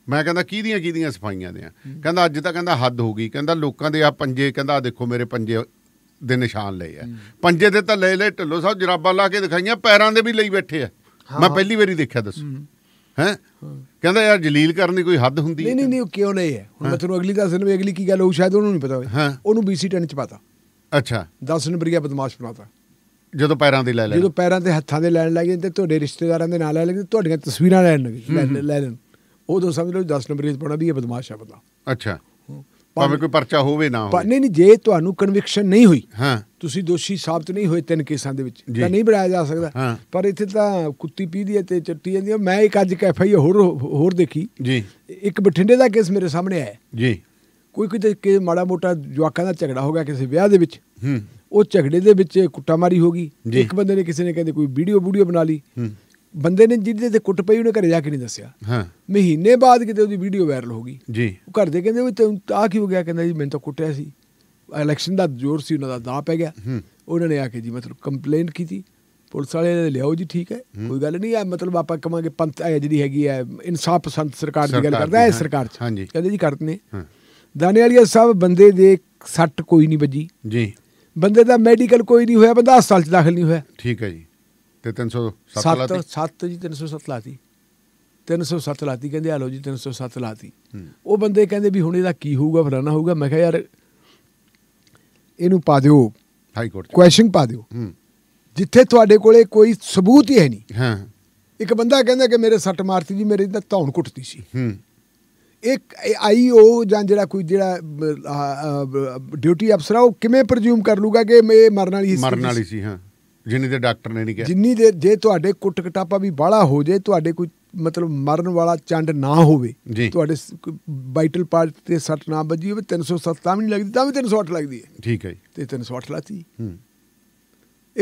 ਮੈਂ ਕਹਿੰਦਾ ਕੀ ਦੀਆਂ ਸਫਾਈਆਂ ਦੇ ਆ ਕਹਿੰਦਾ ਅੱਜ ਤਾਂ ਕਹਿੰਦਾ ਹੱਦ ਹੋ ਗਈ ਕਹਿੰਦਾ ਲੋਕਾਂ ਦੇ ਆ ਪੰਜੇ ਕਹਿੰਦਾ ਦੇਖੋ ਮੇਰੇ ਪੰਜੇ ਦੇ ਨਿਸ਼ਾਨ ਲਏ ਆ ਪੰਜੇ ਦੇ ਤਾਂ ਲੈ ਲੈ ਢੱਲੋ ਸਾਹਿਬ ਜਰਾਬਾਂ ਲਾ ਕੇ ਦਿਖਾਈਆਂ ਪੈਰਾਂ ਦੇ ਵੀ ਲਈ ਬੈਠੇ ਆ ਮੈਂ ਪਹਿਲੀ ਵਾਰੀ ਦੇਖਿਆ ਦੱਸ ਹੈ ਕਹਿੰਦਾ ਯਾਰ ਜਲੀਲ ਕਰਨ ਦੀ ਕੋਈ ਹੱਦ ਹੁੰਦੀ ਨਹੀਂ ਨਹੀਂ ਨਹੀਂ ਕਿਉਂ ਨਹੀਂ ਹੈ ਹੁਣ ਮੈਂ ਤੁਹਾਨੂੰ ਅਗਲੀ ਗੱਲ ਦਿੰਦਾ ਅਗਲੀ ਕੀ ਗੱਲ ਹੋਊ ਸ਼ਾਇਦ ਉਹਨੂੰ ਨਹੀਂ ਪਤਾ ਹੋਵੇ ਉਹਨੂੰ ਬੀਸੀ 10 ਚ ਪਾਤਾ ਅੱਛਾ 10 ਨੰਬਰੀਆ ਬਦਮਾਸ਼ ਬਣਾਤਾ ਜਦੋਂ ਪੈਰਾਂ ਦੇ ਲੈ ਲੈ ਜਦੋਂ ਪੈਰਾਂ ਤੇ ਹੱਥਾਂ ਦੇ ਲੈਣ ਲੱਗੇ ਤੇ ਤੁਹਾਡੇ ਰਿਸ਼ਤੇਦਾਰਾਂ ਦੇ ਨਾਲ ਲੈ ਲੈਣ ਤੁਹਾਡੀਆਂ ਤਸਵੀਰਾਂ ਲੈਣ ਲੱਗੇ ਲੈ ਲੈਣ ਉਦੋਂ ਸਮਝ ਲਓ 10 ਨੰਬਰੀ ਚ ਪਾਉਣਾ ਵੀ ਇਹ ਬਦਮਾਸ਼ ਆ ਬੰਦਾ ਅੱਛਾ ਭਾਵੇਂ ਕੋਈ ਪਰਚਾ ਹੋਵੇ ਨਾ ਹੋਵੇ ਨਹੀਂ ਨਹੀਂ ਜੇ ਤੁਹਾਨੂੰ ਕਨਵਿਕਸ਼ਨ ਨਹੀਂ ਹੋਈ ਹਾਂ ਤੁਸੀਂ ਦੋਸ਼ੀ ਸਾਬਤ ਨਹੀਂ ਹੋਏ ਤਿੰਨ ਕੇਸਾਂ ਦੇ ਵਿੱਚ ਤਾਂ ਨਹੀਂ ਬਣਾਇਆ ਜਾ ਸਕਦਾ ਪਰ ਇੱਥੇ ਤਾਂ ਕੁੱਤੀ ਪੀਦੀ ਹੈ ਤੇ ਚੱਟੀ ਜਾਂਦੀ ਹੈ ਮੈਂ ਇੱਕ ਅੱਜ ਕੈਫਾਈ ਹੋਰ ਹੋਰ ਦੇਖੀ ਜੀ ਇੱਕ ਬਠਿੰਡੇ ਦਾ ਕੇਸ ਮੇਰੇ ਸਾਹਮਣੇ ਆਇਆ ਜੀ ਕੋਈ ਕੋਈ ਤੇ ਮਾੜਾ ਮੋਟਾ ਜਵਾਕਾਂ ਦਾ ਝਗੜਾ ਹੋ ਗਿਆ ਕਿਸੇ ਵਿਆਹ ਦੇ ਵਿੱਚ ਹੂੰ ਉਹ ਝਗੜੇ ਦੇ ਵਿੱਚ ਕੁੱਟਾਮਾਰੀ ਹੋ ਗਈ ਇੱਕ ਬੰਦੇ ਨੇ ਕਿਸੇ ਨੇ ਕਹਿੰਦੇ ਕੋਈ ਵੀਡੀਓ ਵੀਡੀਓ ਬਣਾ ਲਈ ਬੰਦੇ ਨੇ ਜਿਹਦੇ ਤੇ ਕੁੱਟ ਪਈ ਉਹਨੇ ਘਰੇ ਜਾ ਕੇ ਨਹੀਂ ਦੱਸਿਆ ਹਾਂ ਮਹੀਨੇ ਬਾਅਦ ਕਿਤੇ ਉਹਦੀ ਵੀਡੀਓ ਵਾਇਰਲ ਹੋ ਗਈ ਜੀ ਉਹ ਘਰ ਦੇ ਕਹਿੰਦੇ ਵੀ ਤੈਨੂੰ ਆ ਕੀ ਹੋ ਗਿਆ ਕਹਿੰਦਾ ਜੀ ਮੈਨੂੰ ਤਾਂ ਕੁੱਟਿਆ ਸੀ ਇਲੈਕਸ਼ਨ ਦਾ ਜ਼ੋਰ ਸੀ ਉਹਨਾਂ ਦਾ ਦਾਅ ਪੈ ਗਿਆ ਉਹਨਾਂ ਨੇ ਆ ਕੇ ਜੀ ਮਤਲਬ ਕੰਪਲੇਂਟ ਕੀਤੀ ਪੁਲਿਸ ਵਾਲੇ ਨੇ ਲਿਆਓ ਜੀ ਠੀਕ ਹੈ ਕੋਈ ਗੱਲ ਨਹੀਂ ਆ ਮਤਲਬ ਆਪਾਂ ਕਵਾਂਗੇ ਪੰਥ ਜਿਹੜੀ ਹੈਗੀ ਹੈ ਇਨਸਾਫ ਪਸੰਦ ਸਰਕਾਰ ਦੀ ਗੱਲ ਕਰਦਾ ਹੈ ਸਰਕਾਰ ਚ ਹਾਂਜੀ ਕਹਿੰਦੇ ਜੀ ਹੂੰ ਦਾਨੇ ਵਾਲੀਆ ਸਾਹਿਬ ਬੰਦੇ ਦੇ ਸੱਟ ਕੋਈ ਨਹੀਂ ਵੱਜੀ ਜੀ ਬੰਦੇ ਦਾ ਮੈਡੀਕਲ ਕੋਈ ਨਹੀਂ ਹੋਇਆ ਬੰਦਾ ਹਸਪਤਾਲ ਚ ਦਾਖਲ ਨਹੀਂ ਹੋਇਆ ਠੀਕ ਹੈ ਜੀ ਤੇ 307 ਲਾਤੀ 7 ਜੀ 307 ਲਾਤੀ 307 ਲਾਤੀ ਕਹਿੰਦੇ ਆ ਲੋ ਜੀ 307 ਲਾਤੀ ਉਹ ਬੰਦੇ ਕਹਿੰਦੇ ਵੀ ਹੁਣ ਇਹਦਾ ਕੀ ਹੋਊਗਾ ਫਲਾਣਾ ਹੋਊਗਾ ਮੈਂ ਕਿਹਾ ਯਾਰ ਇਹਨੂੰ ਪਾ ਦਿਓ ਹਾਈ ਕੋਰਟ ਕੁਐਸਚਨ ਪਾ ਦਿਓ ਜਿੱਥੇ ਤੁਹਾਡੇ ਕੋਲੇ ਕੋਈ ਸਬੂਤ ਹੀ ਹੈ ਨਹੀਂ ਹਾਂ ਇੱਕ ਬੰਦਾ ਕਹਿੰਦਾ ਕਿ ਮੇਰੇ ਸੱਟ ਮਾਰਤੀ ਜੀ ਮੇਰੇ ਤਾਂ ਧੌਣ ਕੁੱਟਦੀ ਸੀ ਹੂੰ ਇੱਕ ਆਈਓ ਜਾਂ ਜਿਹੜਾ ਕੋਈ ਜਿਹੜਾ ਡਿਊਟੀ ਅਫਸਰ ਆ ਉਹ ਕਿਵੇਂ ਪ੍ਰਜੂਮ ਕਰ ਲੂਗਾ ਕਿ ਮੈਂ ਮਰਨ ਵਾਲੀ ਸੀ ਮਰਨ ਵਾਲੀ ਸੀ ਹਾਂ ਜਿੰਨੀ ਦੇ ਡਾਕਟਰ ਨੇ ਨਹੀਂ ਕਿਹਾ ਜਿੰਨੀ ਦੇ ਜੇ ਤੁਹਾਡੇ ਕੁੱਟ ਕਟਾਪਾ ਵੀ ਬਾਹਲਾ ਹੋ ਜੇ ਤੁਹਾਡੇ ਕੋਈ ਮਤਲਬ ਮਰਨ ਵਾਲਾ ਚੰਡ ਨਾ ਹੋਵੇ ਤੁਹਾਡੇ ਵਾਈਟਲ ਪਾਰਟ ਤੇ ਸੱਟ ਨਾ ਵੱਜੀ ਹੋਵੇ 307 ਤਾਂ ਵੀ ਨਹੀਂ ਲੱਗਦੀ ਤਾਂ ਵੀ 308 ਲੱਗਦੀ ਹੈ ਠੀਕ ਹੈ ਜੀ ਤੇ 308 ਲਾਤੀ ਹੂੰ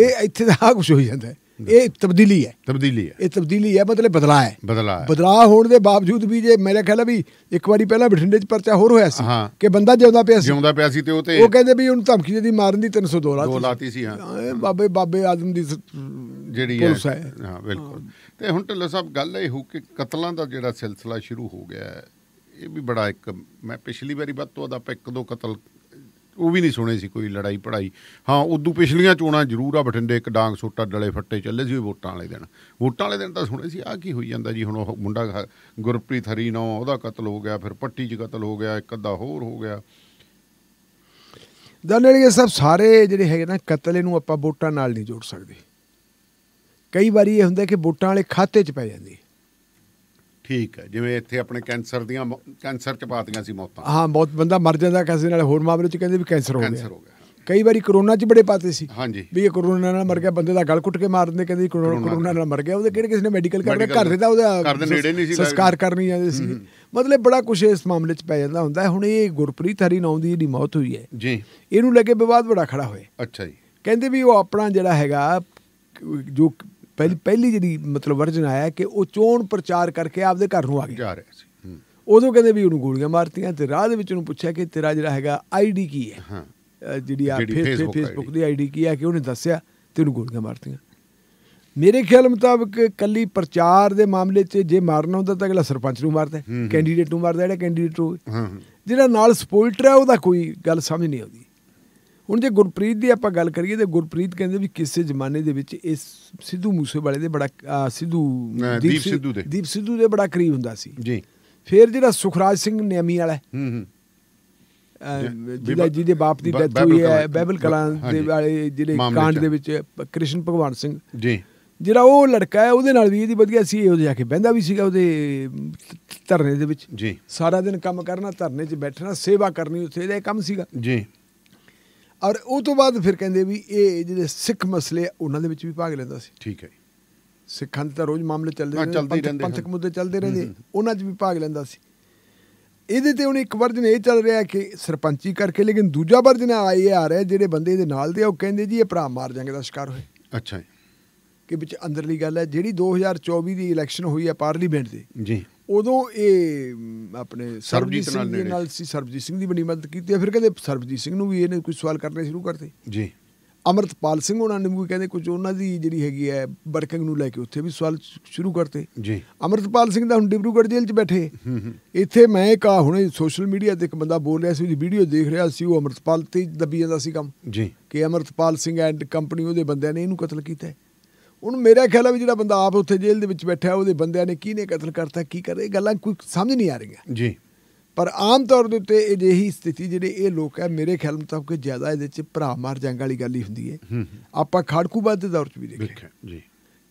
ਇਹ ਇੱਥੇ ਦਾ ਕੁਝ ਹੋ ਜਾਂਦਾ ਹੈ ਇਹ ਤਬਦੀਲੀ ਹੈ ਤਬਦੀਲੀ ਹੈ ਇਹ ਤਬਦੀਲੀ ਹੈ ਮਤਲਬ ਬਦਲਾ ਹੈ ਬਦਲਾ ਹੈ ਬਦਲਾ ਹੋਣ ਦੇ ਬਾਵਜੂਦ ਵੀ ਜੇ ਮੇਰੇ ਖਿਆਲ ਵੀ ਇੱਕ ਵਾਰੀ ਪਹਿਲਾਂ ਬਠਿੰਡੇ 'ਚ ਪਰਚਾ ਹੋਰ ਹੋਇਆ ਸੀ ਕਿ ਬੰਦਾ ਜਿਉਂਦਾ ਪਿਆ ਸੀ ਜਿਉਂਦਾ ਪਿਆ ਸੀ ਤੇ ਉਹ ਤੇ ਉਹ ਕਹਿੰਦੇ ਵੀ ਉਹਨੂੰ ਧਮਕੀ ਦੇਦੀ ਮਾਰਨ ਦੀ 302 ਲਾਤੀ ਦੋ ਲਾਤੀ ਸੀ ਹਾਂ ਬਾਬੇ ਬਾਬੇ ਆਦਮ ਦੀ ਜਿਹੜੀ ਹੈ ਹਾਂ ਬਿਲਕੁਲ ਤੇ ਹੁਣ ਢਿੱਲੋਂ ਸਾਹਿਬ ਗੱਲ ਇਹ ਹੋ ਕਿ ਕਤਲਾਂ ਦਾ ਜਿਹੜਾ ਸਿਲਸਿਲਾ ਸ਼ੁਰੂ ਹੋ ਗਿਆ ਹੈ ਇਹ ਵੀ ਬੜਾ ਇੱਕ ਮੈਂ ਪਿਛਲੀ ਵਾਰੀ ਵੱਧ ਤੋਂ ਆਦਾ ਆਪਾਂ ਇੱਕ ਦੋ ਕਤਲ ਉਹ ਵੀ ਨਹੀਂ ਸੁਣੇ ਸੀ ਕੋਈ ਲੜਾਈ ਪੜਾਈ ਹਾਂ ਉਦੋਂ ਪਿਛਲੀਆਂ ਚੋਣਾਂ ਜ਼ਰੂਰ ਆ ਬਠਿੰਡੇ ਇੱਕ ਡਾਂਗ ਸੋਟਾ ਡਲੇ ਫੱਟੇ ਚੱਲੇ ਸੀ ਵੋਟਾਂ ਵਾਲੇ ਦਿਨ ਵੋਟਾਂ ਵਾਲੇ ਦਿਨ ਤਾਂ ਸੁਣੇ ਸੀ ਆ ਕੀ ਹੋਈ ਜਾਂਦਾ ਜੀ ਹੁਣ ਉਹ ਮੁੰਡਾ ਗੁਰਪ੍ਰੀਤ ਹਰੀ ਨਾ ਉਹਦਾ ਕਤਲ ਹੋ ਗਿਆ ਫਿਰ ਪੱਟੀ 'ਚ ਕਤਲ ਹੋ ਗਿਆ ਇੱਕ ਅੱਧਾ ਹੋਰ ਹੋ ਗਿਆ ਇਹ ਸਭ ਸਾਰੇ ਜਿਹੜੇ ਹੈਗੇ ਨਾ ਕਤਲ ਨੂੰ ਆਪਾਂ ਵੋਟਾਂ ਨਾਲ ਨਹੀਂ ਜੋੜ ਸਕਦੇ ਕਈ ਵਾਰੀ ਇਹ ਹੁੰਦਾ ਕਿ ਵੋਟਾਂ ਵਾਲੇ ਖਾਤੇ 'ਚ ਪੈ ਜਾਂਦੀ ਠੀਕ ਹੈ ਜਿਵੇਂ ਇੱਥੇ ਆਪਣੇ ਕੈਂਸਰ ਦੀਆਂ ਕੈਂਸਰ ਚ ਪਾਤੀਆਂ ਸੀ ਮੌਤਾਂ ਹਾਂ ਬਹੁਤ ਬੰਦਾ ਮਰ ਜਾਂਦਾ ਕਿਸੇ ਨਾਲ ਹੋਰ ਮਾਮਲੇ ਚ ਕਹਿੰਦੇ ਵੀ ਕੈਂਸਰ ਹੋ ਗਿਆ ਕੈਂਸਰ ਹੋ ਗਿਆ ਕਈ ਵਾਰੀ ਕਰੋਨਾ ਚ ਬੜੇ ਪਾਤੇ ਸੀ ਹਾਂਜੀ ਵੀ ਇਹ ਕਰੋਨਾ ਨਾਲ ਮਰ ਗਿਆ ਬੰਦੇ ਦਾ ਗਲ ਕੁੱਟ ਕੇ ਮਾਰ ਦਿੰਦੇ ਕਹਿੰਦੇ ਕਰੋਨਾ ਨਾਲ ਮਰ ਗਿਆ ਉਹਦੇ ਕਿਹੜੇ ਕਿਸੇ ਨੇ ਮੈਡੀਕਲ ਕਰ ਲਿਆ ਘਰ ਦੇ ਦਾ ਉਹਦਾ ਸੰਸਕਾਰ ਕਰਨੀ ਜਾਂਦੇ ਸੀ ਮਤਲਬ ਬੜਾ ਕੁਝ ਇਸ ਮਾਮਲੇ ਚ ਪੈ ਜਾਂਦਾ ਹੁੰਦਾ ਹੁਣ ਇਹ ਗੁਰਪ੍ਰੀਤ ਹਰੀ ਨਾਮ ਦੀ ਜਿਹੜੀ ਮੌਤ ਹੋਈ ਹੈ ਜੀ ਇਹਨੂੰ ਲੈ ਕੇ ਵਿਵਾਦ ਬੜਾ ਖੜਾ ਹੋਇਆ ਅੱਛਾ ਜੀ ਕਹਿੰਦੇ ਵੀ ਉਹ ਆਪਣਾ ਜਿਹੜਾ ਹੈਗਾ ਜੋ ਪਹਿਲੀ ਪਹਿਲੀ ਜਿਹੜੀ ਮਤਲਬ ਵਰਜਨ ਆਇਆ ਕਿ ਉਹ ਚੋਣ ਪ੍ਰਚਾਰ ਕਰਕੇ ਆਪਦੇ ਘਰ ਨੂੰ ਆ ਗਿਆ ਜਾ ਰਿਹਾ ਸੀ ਉਦੋਂ ਕਹਿੰਦੇ ਵੀ ਉਹਨੂੰ ਗੋਲੀਆਂ ਮਾਰਤੀਆਂ ਤੇ ਰਾਹ ਦੇ ਵਿੱਚ ਉਹਨੂੰ ਪੁੱਛਿਆ ਕਿ ਤੇਰਾ ਜਿਹੜਾ ਹੈਗਾ ਆਈਡੀ ਕੀ ਹੈ ਹਾਂ ਜਿਹੜੀ ਆ ਫੇਸਬੁੱਕ ਦੀ ਆਈਡੀ ਕੀ ਹੈ ਕਿ ਉਹਨੇ ਦੱਸਿਆ ਤੇ ਉਹਨੂੰ ਗੋਲੀਆਂ ਮਾਰਤੀਆਂ ਮੇਰੇ ਖਿਆਲ ਮੁਤਾਬਕ ਕੱਲੀ ਪ੍ਰਚਾਰ ਦੇ ਮਾਮਲੇ 'ਚ ਜੇ ਮਾਰਨਾ ਹੁੰਦਾ ਤਾਂ ਅਗਲਾ ਸਰਪੰਚ ਨੂੰ ਮਾਰਦਾ ਕੈਂਡੀਡੇਟ ਨੂੰ ਮਾਰਦਾ ਜਿਹੜਾ ਕੈਂਡੀਡੇਟ ਹੋਵੇ ਜਿਹੜਾ ਨਾਲ ਸਪੋਲਟਰ ਹੈ ਉਹਦਾ ਕੋਈ ਗੱਲ ਸਮਝ ਨਹੀਂ ਆਉਂਦੀ ਹੁਣ ਜੇ ਗੁਰਪ੍ਰੀਤ ਦੀ ਆਪਾਂ ਗੱਲ ਕਰੀਏ ਤੇ ਗੁਰਪ੍ਰੀਤ ਕਹਿੰਦੇ ਵੀ ਕਿਸੇ ਜ਼ਮਾਨੇ ਦੇ ਵਿੱਚ ਇਸ ਸਿੱਧੂ ਮੂਸੇਵਾਲੇ ਦੇ ਬੜਾ ਸਿੱਧੂ ਦੀਪ ਸਿੱਧੂ ਦੇ ਦੀਪ ਸਿੱਧੂ ਦੇ ਬੜਾ ਕਰੀਬ ਹੁੰਦਾ ਸੀ ਜੀ ਫਿਰ ਜਿਹੜਾ ਸੁਖਰਾਜ ਸਿੰਘ ਨਿਆਮੀ ਵਾਲਾ ਹੂੰ ਹੂੰ ਜਿਹਦਾ ਜਿਹਦੇ ਬਾਪ ਦੀ ਡੈਥ ਹੋਈ ਹੈ ਬਾਈਬਲ ਕਲਾਂ ਦੇ ਵਾਲੇ ਜਿਹੜੇ ਕਾਂਡ ਦੇ ਵਿੱਚ ਕ੍ਰਿਸ਼ਨ ਭਗਵਾਨ ਸਿੰਘ ਜੀ ਜਿਹੜਾ ਉਹ ਲੜਕਾ ਹੈ ਉਹਦੇ ਨਾਲ ਵੀ ਇਹਦੀ ਵਧੀਆ ਸੀ ਉਹਦੇ ਜਾ ਕੇ ਬਹਿੰਦਾ ਵੀ ਸੀਗਾ ਉਹਦੇ ਧਰਨੇ ਦੇ ਵਿੱਚ ਜੀ ਸਾਰਾ ਦਿਨ ਕੰਮ ਕਰਨਾ ਧਰਨੇ 'ਚ ਬੈਠਣਾ ਸੇਵਾ ਕਰਨੀ ਉੱਥੇ ਇਹਦਾ ਕੰਮ ਸੀਗਾ ਜੀ ਔਰ ਉਹ ਤੋਂ ਬਾਅਦ ਫਿਰ ਕਹਿੰਦੇ ਵੀ ਇਹ ਜਿਹੜੇ ਸਿੱਖ ਮਸਲੇ ਉਹਨਾਂ ਦੇ ਵਿੱਚ ਵੀ ਭਾਗ ਲੈਂਦਾ ਸੀ ਠੀਕ ਹੈ ਸਿੱਖਾਂ ਦੇ ਤਾਂ ਰੋਜ਼ ਮਾਮਲੇ ਚੱਲਦੇ ਰਹਿੰਦੇ ਪੰਥਕ ਮੁੱਦੇ ਚੱਲਦੇ ਰਹਿੰਦੇ ਉਹਨਾਂ 'ਚ ਵੀ ਭਾਗ ਲੈਂਦਾ ਸੀ ਇਹਦੇ ਤੇ ਉਹਨੇ ਇੱਕ ਵਰਜਨ ਇਹ ਚੱਲ ਰਿਹਾ ਕਿ ਸਰਪੰਚੀ ਕਰਕੇ ਲੇਕਿਨ ਦੂਜਾ ਵਰਜਨ ਆਏ ਆ ਰਿਹਾ ਜਿਹੜੇ ਬੰਦੇ ਦੇ ਨਾਲ ਦੇ ਉਹ ਕਹਿੰਦੇ ਜੀ ਇਹ ਭਰਾ ਮਾਰ ਜਾਂਗੇ ਦਾ ਸ਼ਿਕਾਰ ਹੋਏ ਅੱਛਾ ਜੀ ਕਿ ਵਿੱਚ ਅੰਦਰਲੀ ਗੱਲ ਹੈ ਜਿਹੜੀ 2024 ਦੀ ਇਲੈਕਸ਼ਨ ਹੋਈ ਹੈ ਪਾਰਲੀਮੈਂਟ ਦੀ ਜੀ ਉਦੋਂ ਇਹ ਆਪਣੇ ਸਰਬਜੀਤ ਨਾਲ ਦੇ ਨਾਲ ਸੀ ਸਰਬਜੀਤ ਸਿੰਘ ਦੀ ਬਣੀ ਮਦਦ ਕੀਤੀ ਆ ਫਿਰ ਕਹਿੰਦੇ ਸਰਬਜੀਤ ਸਿੰਘ ਨੂੰ ਵੀ ਇਹਨੇ ਕੋਈ ਸਵਾਲ ਕਰਨੇ ਸ਼ੁਰੂ ਕਰਤੇ ਜੀ ਅਮਰਤਪਾਲ ਸਿੰਘ ਉਹਨਾਂ ਨੇ ਵੀ ਕਹਿੰਦੇ ਕੁਝ ਉਹਨਾਂ ਦੀ ਜਿਹੜੀ ਹੈਗੀ ਹੈ ਵਰਕਿੰਗ ਨੂੰ ਲੈ ਕੇ ਉੱਥੇ ਵੀ ਸਵਾਲ ਸ਼ੁਰੂ ਕਰਤੇ ਜੀ ਅਮਰਤਪਾਲ ਸਿੰਘ ਦਾ ਹੁਣ ਡਿਬਰੂਗੜ੍ਹ ਜੇਲ੍ਹ 'ਚ ਬੈਠੇ ਇੱਥੇ ਮੈਂ ਇੱਕ ਆ ਹੁਣੇ ਸੋਸ਼ਲ ਮੀਡੀਆ ਤੇ ਇੱਕ ਬੰਦਾ ਬੋਲ ਰਿਹਾ ਸੀ ਉਹਦੀ ਵੀਡੀਓ ਦੇਖ ਰਿਹਾ ਸੀ ਉਹ ਅਮਰਤਪਾਲ ਤੇ ਦੱਬੀ ਜਾਂਦਾ ਸੀ ਕੰਮ ਜੀ ਕਿ ਅਮਰਤਪਾਲ ਸਿੰਘ ਐਂਡ ਕੰਪਨੀ ਉਹਦੇ ਬੰਦਿਆਂ ਨੇ ਇਹਨੂੰ ਕਤਲ ਕੀਤਾ ਹੈ ਉਹਨੂੰ ਮੇਰਾ ਖਿਆਲ ਹੈ ਵੀ ਜਿਹੜਾ ਬੰਦਾ ਆਪ ਉੱਥੇ ਜੇਲ੍ਹ ਦੇ ਵਿੱਚ ਬੈਠਾ ਉਹਦੇ ਬੰਦਿਆਂ ਨੇ ਕਿਹਨੇ ਕਤਲ ਕਰਤਾ ਕੀ ਕਰੇ ਗੱਲਾਂ ਕੋਈ ਸਮਝ ਨਹੀਂ ਆ ਰਹੀਆਂ ਜੀ ਪਰ ਆਮ ਤੌਰ ਦੇ ਉੱਤੇ ਜਿਹੀ ਸਥਿਤੀ ਜਿਹੜੇ ਇਹ ਲੋਕ ਹੈ ਮੇਰੇ ਖਿਆਲ ਮੁਤਾਬਕ ਜ਼ਿਆਦਾ ਇਹਦੇ ਵਿੱਚ ਭਰਾ ਮਾਰ ਜੰਗ ਵਾਲੀ ਗੱਲ ਹੀ ਹੁੰਦੀ ਹੈ ਆਪਾਂ ਖਾੜਕੂਬਾਦ ਦੇ ਦੌਰ 'ਚ ਵੀ ਦੇਖਿਆ ਜੀ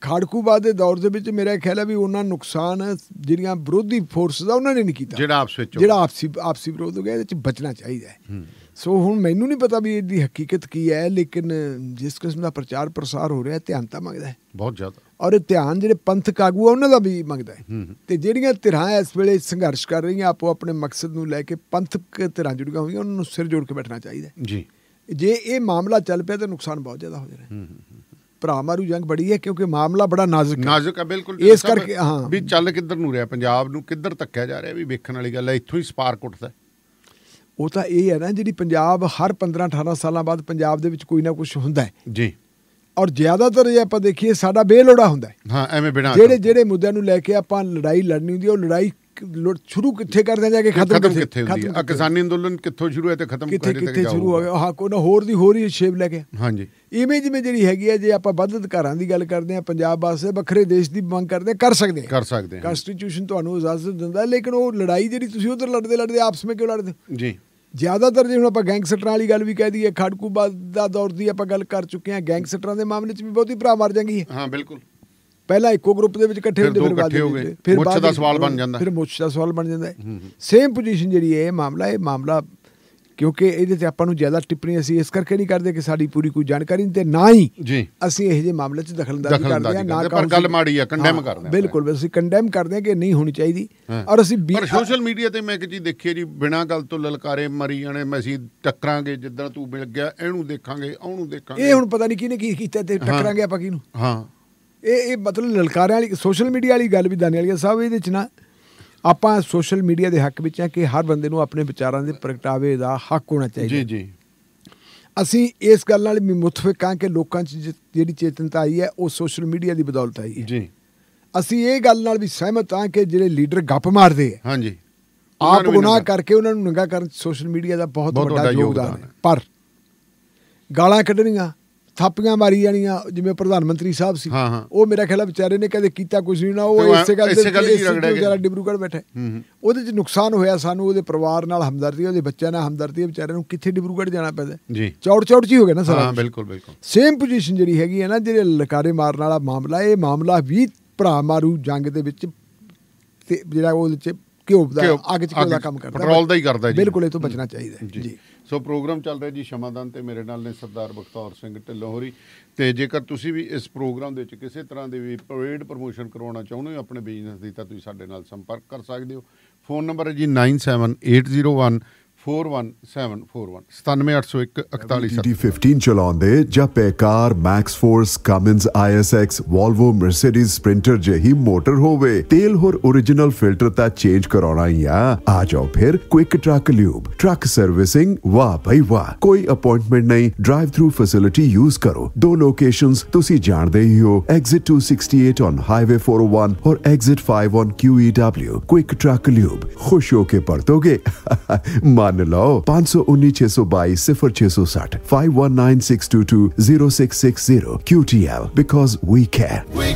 ਖਾੜਕੂਬਾਦ ਦੇ ਦੌਰ ਦੇ ਵਿੱਚ ਮੇਰੇ ਖਿਆਲ ਹੈ ਵੀ ਉਹਨਾਂ ਨੁਕਸਾਨ ਜਿਹੜੀਆਂ ਵਿਰੋਧੀ ਫੋਰਸ ਦਾ ਉਹਨਾਂ ਨੇ ਨਹੀਂ ਕੀਤਾ ਜਿਹੜਾ ਆਪਸ ਵਿੱਚ ਜਿਹੜਾ ਆਪਸੀ ਆਪਸੀ ਵਿਰੋਧ ਹੋ ਗਿਆ ਇਹਦੇ ਵਿੱਚ ਬਚਣਾ ਚਾਹੀਦਾ ਹੈ ਸੋ ਹੁਣ ਮੈਨੂੰ ਨਹੀਂ ਪਤਾ ਵੀ ਇਹਦੀ ਹਕੀਕਤ ਕੀ ਹੈ ਲੇਕਿਨ ਜਿਸ ਕਿਸਮ ਦਾ ਪ੍ਰਚਾਰ ਪ੍ਰਸਾਰ ਹੋ ਰਿਹਾ ਧਿਆਨ ਤਾਂ ਮੰਗਦਾ ਹੈ ਬਹੁਤ ਜ਼ਿਆਦਾ ਔਰ ਇਹ ਧਿਆਨ ਜਿਹੜੇ ਪੰਥਕ ਆਗੂ ਆ ਉਹਨਾਂ ਦਾ ਵੀ ਮੰਗਦਾ ਹੈ ਤੇ ਜਿਹੜੀਆਂ ਧਿਰਾਂ ਇਸ ਵੇਲੇ ਸੰਘਰਸ਼ ਕਰ ਰਹੀਆਂ ਆਪੋ ਆਪਣੇ ਮਕਸਦ ਨੂੰ ਲੈ ਕੇ ਪੰਥਕ ਧਿਰਾਂ ਜੁੜੀਆਂ ਹੋਈਆਂ ਉਹਨਾਂ ਨੂੰ ਸਿਰ ਜੋੜ ਕੇ ਬੈਠਣਾ ਚਾਹੀਦਾ ਹੈ ਜੀ ਜੇ ਇਹ ਮਾਮਲਾ ਚੱਲ ਪਿਆ ਤਾਂ ਨੁਕਸਾਨ ਬਹੁਤ ਜ਼ਿਆਦਾ ਹੋ ਜਾਣਾ ਭਰਾਵਾਂ ਨੂੰ ਜੰਗ ਬੜੀ ਹੈ ਕਿਉਂਕਿ ਮਾਮਲਾ ਬੜਾ ਨਾਜ਼ੁਕ ਹੈ ਨਾਜ਼ੁਕ ਹੈ ਬਿਲਕੁਲ ਇਸ ਕਰਕੇ ਹਾਂ ਵੀ ਚੱਲ ਕਿੱਧਰ ਨੂੰ ਰਿਹਾ ਪੰਜਾਬ ਨੂੰ ਕਿੱਧਰ ਧੱਕਿਆ ਜਾ ਰਿਹਾ ਵੀ ਵੇਖਣ ਵਾਲੀ ਗੱਲ ਹੈ ਇੱਥੋਂ ਹੀ ਸਪਾਰਕ ਉੱਠਦਾ ਉਹ ਤਾਂ ਇਹ ਹੈ ਨਾ ਜਿਹੜੀ ਪੰਜਾਬ ਹਰ 15 18 ਸਾਲਾਂ ਬਾਅਦ ਪੰਜਾਬ ਦੇ ਵਿੱਚ ਕੋਈ ਨਾ ਕੁਝ ਹੁੰਦਾ ਹੈ ਜੀ ਔਰ ਜ਼ਿਆਦਾਤਰ ਜੇ ਆਪਾਂ ਦੇਖੀਏ ਸਾਡਾ ਬੇਲੋੜਾ ਹੁੰਦਾ ਹੈ ਹਾਂ ਐਵੇਂ ਬਿਨਾਂ ਜਿਹੜੇ ਜਿਹੜੇ ਮੁੱਦਿਆਂ ਨੂੰ ਲੈ ਕੇ ਆਪਾਂ ਲੜਾਈ ਲੜਨੀ ਹੁੰਦੀ ਉਹ ਲੜਾਈ ਸ਼ੁਰੂ ਕਿੱਥੇ ਕਰਦੇ ਜਾ ਕੇ ਖਤਮ ਕਿੱਥੇ ਹੁੰਦੀ ਹੈ ਕਿਸਾਨੀ ਅੰਦੋਲਨ ਕਿੱਥੋਂ ਸ਼ੁਰੂ ਹੋਇਆ ਤੇ ਖਤਮ ਕਿੱਥੇ ਕਿੱਥੇ ਸ਼ੁਰੂ ਹੋ ਗਿਆ ਹਾਂ ਕੋਈ ਨਾ ਹੋਰ ਦੀ ਹੋਰੀ ਸ਼ੇਪ ਲੈ ਕੇ ਹਾਂਜੀ ਇਵੇਂ ਜਿਵੇਂ ਜਿਹੜੀ ਹੈਗੀ ਹੈ ਜੇ ਆਪਾਂ ਵੱਧਤ ਅਧਿਕਾਰਾਂ ਦੀ ਗੱਲ ਕਰਦੇ ਆ ਪੰਜਾਬ ਵਾਸਤੇ ਵੱਖਰੇ ਦੇਸ਼ ਦੀ ਮੰਗ ਕਰਦੇ ਕਰ ਸਕਦੇ ਆ ਕਰ ਸਕਦੇ ਆ ਕਨਸਟੀਟਿਊਸ਼ਨ ਤੁਹਾਨੂੰ ਇਜਾਜ਼ਤ ਦਿੰਦਾ ਲੇਕਿਨ ਉਹ ਲੜਾਈ ਜਿਹੜੀ ਤੁਸੀਂ ਉਧਰ ਲੜਦੇ ਲੜਦੇ ਆਪਸ ਵਿੱਚ ਕਿਉਂ ਲੜਦੇ ਜੀ ਜ਼ਿਆਦਾਤਰ ਜੇ ਹੁਣ ਆਪਾਂ ਗੈਂਗਸਟਰਾਂ ਵਾਲੀ ਗੱਲ ਵੀ ਕਹਿ ਦਈਏ ਖੜਕੂਬਾ ਦਾ ਦੌਰ ਦੀ ਆਪਾਂ ਗੱਲ ਕਰ ਚੁੱਕੇ ਹਾਂ ਗੈਂਗਸਟਰਾਂ ਦੇ ਮਾਮਲੇ 'ਚ ਵੀ ਬਹੁਤੀ ਭਰਾ ਮਰ ਜਾਂਗੀ ਹਾਂ ਬਿਲਕੁਲ ਪਹਿਲਾਂ ਇੱਕੋ ਗਰੁੱਪ ਦੇ ਵਿੱਚ ਇਕੱਠੇ ਹੁੰਦੇ ਫਿਰ ਬਾਅਦ ਵਿੱਚ ਫਿਰ ਮੁੱਛ ਦਾ ਸਵਾਲ ਬਣ ਜਾਂਦਾ ਫਿਰ ਮੁੱਛ ਦਾ ਸਵਾਲ ਬਣ ਜਾਂਦਾ ਸੇਮ ਪੋਜੀਸ਼ਨ ਜਿਹੜੀ ਹੈ ਇਹ ਮਾਮਲਾ ਇਹ ਮਾਮਲਾ ਕਿਉਂਕਿ ਇਹਦੇ ਤੇ ਆਪਾਂ ਨੂੰ ਜ਼ਿਆਦਾ ਟਿੱਪਣੀ ਅਸੀਂ ਇਸ ਕਰਕੇ ਨਹੀਂ ਕਰਦੇ ਕਿ ਸਾਡੀ ਪੂਰੀ ਕੋਈ ਜਾਣਕਾਰੀ ਨਹੀਂ ਤੇ ਨਾ ਹੀ ਜੀ ਅਸੀਂ ਇਹ ਜੇ ਮਾਮਲੇ 'ਚ ਦਖਲਅੰਦਾਜ਼ੀ ਕਰਦੇ ਆ ਨਾ ਪਰ ਗੱਲ ਮਾੜੀ ਆ ਕੰਡੈਮ ਕਰਦੇ ਆ ਬਿਲਕੁਲ ਅਸੀਂ ਕੰਡੈਮ ਕਰਦੇ ਆ ਕਿ ਨਹੀਂ ਹੋਣੀ ਚਾਹੀਦੀ ਔਰ ਅਸੀਂ ਪਰ ਸੋਸ਼ਲ ਮੀਡੀਆ ਤੇ ਮੈਂ ਇੱਕ ਚੀਜ਼ ਦੇਖੀ ਜੀ ਬਿਨਾ ਗੱਲ ਤੋਂ ਲਲਕਾਰੇ ਮਰੀ ਜਾਣੇ ਮੈਂ ਅਸੀਂ ਟੱਕਰਾਂਗੇ ਜਿੱਦਾਂ ਤੂੰ ਮਿਲ ਗਿਆ ਇਹਨੂੰ ਦੇਖਾਂਗੇ ਉਹਨੂੰ ਦੇਖਾਂਗੇ ਇਹ ਹੁਣ ਪਤਾ ਨਹੀਂ ਕਿਹਨੇ ਕੀ ਕੀਤਾ ਤੇ ਟੱਕਰਾਂਗੇ ਆਪਾਂ ਕਿਹਨੂੰ ਹਾਂ ਇਹ ਇਹ ਮਤਲਬ ਲਲਕਾਰਿਆਂ ਵਾਲੀ ਸੋਸ਼ਲ ਮੀਡੀਆ ਵਾਲੀ ਗੱਲ ਵੀ ਦਾਨੇ ਵਾਲੀ ਸਭ ਇਹਦੇ 'ਚ ਨਾ ਆਪਾਂ ਸੋਸ਼ਲ ਮੀਡੀਆ ਦੇ ਹੱਕ ਵਿੱਚ ਆ ਕਿ ਹਰ ਬੰਦੇ ਨੂੰ ਆਪਣੇ ਵਿਚਾਰਾਂ ਦੇ ਪ੍ਰਗਟਾਵੇ ਦਾ ਹੱਕ ਹੋਣਾ ਚਾਹੀਦਾ ਜੀ ਜੀ ਅਸੀਂ ਇਸ ਗੱਲ ਨਾਲ ਵੀ ਮੁਤਫਕ ਹਾਂ ਕਿ ਲੋਕਾਂ 'ਚ ਜਿਹੜੀ ਚੇਤਨਤਾ ਆਈ ਹੈ ਉਹ ਸੋਸ਼ਲ ਮੀਡੀਆ ਦੀ ਬਦੌਲਤ ਆਈ ਹੈ ਜੀ ਅਸੀਂ ਇਹ ਗੱਲ ਨਾਲ ਵੀ ਸਹਿਮਤ ਹਾਂ ਕਿ ਜਿਹੜੇ ਲੀਡਰ ਗੱਪ ਮਾਰਦੇ ਆ ਹਾਂਜੀ ਆਪ ਗੁਨਾਹ ਕਰਕੇ ਉਹਨਾਂ ਨੂੰ ਨੰਗਾ ਕਰਨ ਸੋਸ਼ਲ ਮੀਡੀਆ ਦਾ ਬਹੁਤ ਵੱਡਾ ਯੋਗਦਾਨ ਹੈ ਪਰ ਗਾਲਾਂ ਕੱਢਣੀਆਂ ਥਾਪੀਆਂ ਮਾਰੀ ਜਾਣੀਆਂ ਜਿਵੇਂ ਪ੍ਰਧਾਨ ਮੰਤਰੀ ਸਾਹਿਬ ਸੀ ਉਹ ਮੇਰਾ ਖਿਆਲ ਵਿਚਾਰੇ ਨੇ ਕਦੇ ਕੀਤਾ ਕੁਝ ਨਹੀਂ ਨਾ ਉਹ ਇਸੇ ਗੱਲ ਤੇ ਜਿਹੜਾ ਡਿਬਰੂਗੜ ਬੈਠੇ ਉਹਦੇ ਚ ਨੁਕਸਾਨ ਹੋਇਆ ਸਾਨੂੰ ਉਹਦੇ ਪਰਿਵਾਰ ਨਾਲ ਹਮਦਰਦੀ ਉਹਦੇ ਬੱਚਿਆਂ ਨਾਲ ਹਮਦਰਦੀ ਵਿਚਾਰੇ ਨੂੰ ਕਿੱਥੇ ਡਿਬਰੂਗੜ ਜਾਣਾ ਪੈਂਦਾ ਚੌੜ ਚੌੜ ਜੀ ਹੋ ਗਿਆ ਨਾ ਸਾਰਾ ਹਾਂ ਬਿਲਕੁਲ ਬਿਲਕੁਲ ਸੇਮ ਪੋਜੀਸ਼ਨ ਜਿਹੜੀ ਹੈਗੀ ਹੈ ਨਾ ਜਿਹੜੇ ਲਕਾਰੇ ਮਾਰਨ ਵਾਲਾ ਮਾਮਲਾ ਇਹ ਮਾਮਲਾ ਵੀ ਭਰਾ ਮਾਰੂ ਜੰਗ ਦੇ ਵਿੱਚ ਤੇ ਜਿਹੜਾ ਉਹਦੇ ਚ ਕਿਉਂ ਦਾ ਅੱਗ ਚ ਕਿਉਂ ਦਾ ਕੰਮ ਕਰਦਾ ਪੈਟਰੋਲ ਦਾ ਹੀ ਕਰਦਾ ਜੀ ਬਿਲਕੁਲ ਇਹ ਤੋਂ ਬਚਣਾ ਚਾਹੀਦਾ ਜੀ ਸੋ ਪ੍ਰੋਗਰਾਮ ਚੱਲ ਰਿਹਾ ਜੀ ਸ਼ਮਾਦਾਨ ਤੇ ਮੇਰੇ ਨਾਲ ਨੇ ਸਰਦਾਰ ਬਖਤੌਰ ਸਿੰਘ ਢਿੱਲੋਹਰੀ ਤੇ ਜੇਕਰ ਤੁਸੀਂ ਵੀ ਇਸ ਪ੍ਰੋਗਰਾਮ ਦੇ ਵਿੱਚ ਕਿਸੇ ਤਰ੍ਹਾਂ ਦੇ ਵੀ ਪਰੇਡ ਪ੍ਰੋਮੋਸ਼ਨ ਕਰਵਾਉਣਾ ਚਾਹੁੰਦੇ ਹੋ ਆਪਣੇ ਬਿਜ਼ਨਸ ਦੀ ਤਾਂ ਤੁਸੀਂ ਸਾਡੇ ਨਾਲ ਸੰਪਰਕ ਕਰ ਸਕਦੇ ਹੋ ਫੋਨ ਨੰਬਰ ਹੈ ਜੀ 97801 41841 ਚਲਾਉਂਦੇ ਜਾਂ Paccar MaxxForce Cummins ISX Volvo Mercedes Sprinter ਜਿਹੀ ਮੋਟਰ ਹੋਵੇ ਤੇਲ ਹੋਰ origignal ਫਿਲਟਰ ਤਾਂ ਚੇਂਜ ਕਰਾਉਣਾ ਹੀ ਆ ਆ ਜਾਓ ਫਿਰ quick truck lube truck servicing ਵਾਹ ਭਾਈ ਵਾਹ ਕੋਈ ਅਪਾਇੰਟਮੈਂਟ ਨਹੀਂ ਡਰਾਈਵ ਥਰੂ ਫੈਸਿਲਿਟੀ ਯੂਜ਼ ਕਰੋ ਦੋ ਲੋਕੇਸ਼ਨਸ ਤੁਸੀਂ ਜਾਣਦੇ ਹੀ ਹੋ ਐਗਜ਼ਿਟ 268 ਔਨ ਹਾਈਵੇ 401 ਔਰ exit 5 on QEW quick truck lube ਖੁਸ਼ ਹੋ ਕੇ ਪਰਤੋਗੇ ਮਨ ਜਾਣ ਲਓ 51962206605196220660 QTL because we care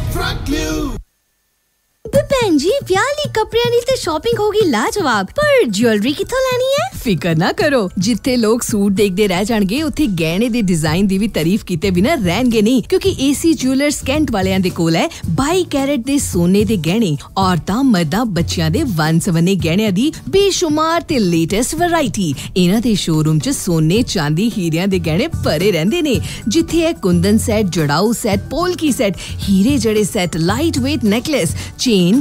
ਭੈਣ ਜੀ ਵਿਆਹ ਲਈ ਕੱਪੜਿਆਂ ਦੀ ਤੇ ਸ਼ਾਪਿੰਗ ਹੋਗੀ ਲਾਜਵਾਬ ਪਰ ਜੁਐਲਰੀ ਕਿੱਥੋਂ ਲੈਣੀ ਹੈ ਫਿਕਰ ਨਾ ਕਰੋ ਜਿੱਥੇ ਲੋਕ ਸੂਟ ਦੇਖਦੇ ਰਹਿ ਜਾਣਗੇ ਉੱਥੇ ਗਹਿਣੇ ਦੇ ਡਿਜ਼ਾਈਨ ਦੀ ਵੀ ਤਾਰੀਫ ਕੀਤੇ ਬਿਨਾ ਰਹਿਣਗੇ ਨਹੀਂ ਕਿਉਂਕਿ ਏਸੀ ਜੁਐਲਰਸ ਕੈਂਟ ਵਾਲਿਆਂ ਦੇ ਕੋਲ ਹੈ 22 ਕੈਰੇਟ ਦੇ ਸੋਨੇ ਦੇ ਗਹਿਣੇ ਔਰਤਾਂ ਮਰਦਾਂ ਬੱਚਿਆਂ ਦੇ ਵੰਸਵਨੇ ਗਹਿਣਿਆਂ ਦੀ ਬੇਸ਼ੁਮਾਰ ਤੇ ਲੇਟੈਸਟ ਵੈਰਾਈਟੀ ਇਹਨਾਂ ਦੇ ਸ਼ੋਰੂਮ 'ਚ ਸੋਨੇ ਚਾਂਦੀ ਹੀਰਿਆਂ ਦੇ ਗਹਿਣੇ ਭਰੇ ਰਹਿੰਦੇ ਨੇ ਜਿੱਥੇ ਹੈ ਕੁੰਦਨ ਸੈੱਟ ਜੜਾਊ ਸੈੱਟ ਪੋਲਕੀ ਸੈੱਟ ਹੀਰੇ ਜੜੇ set light weight necklace chain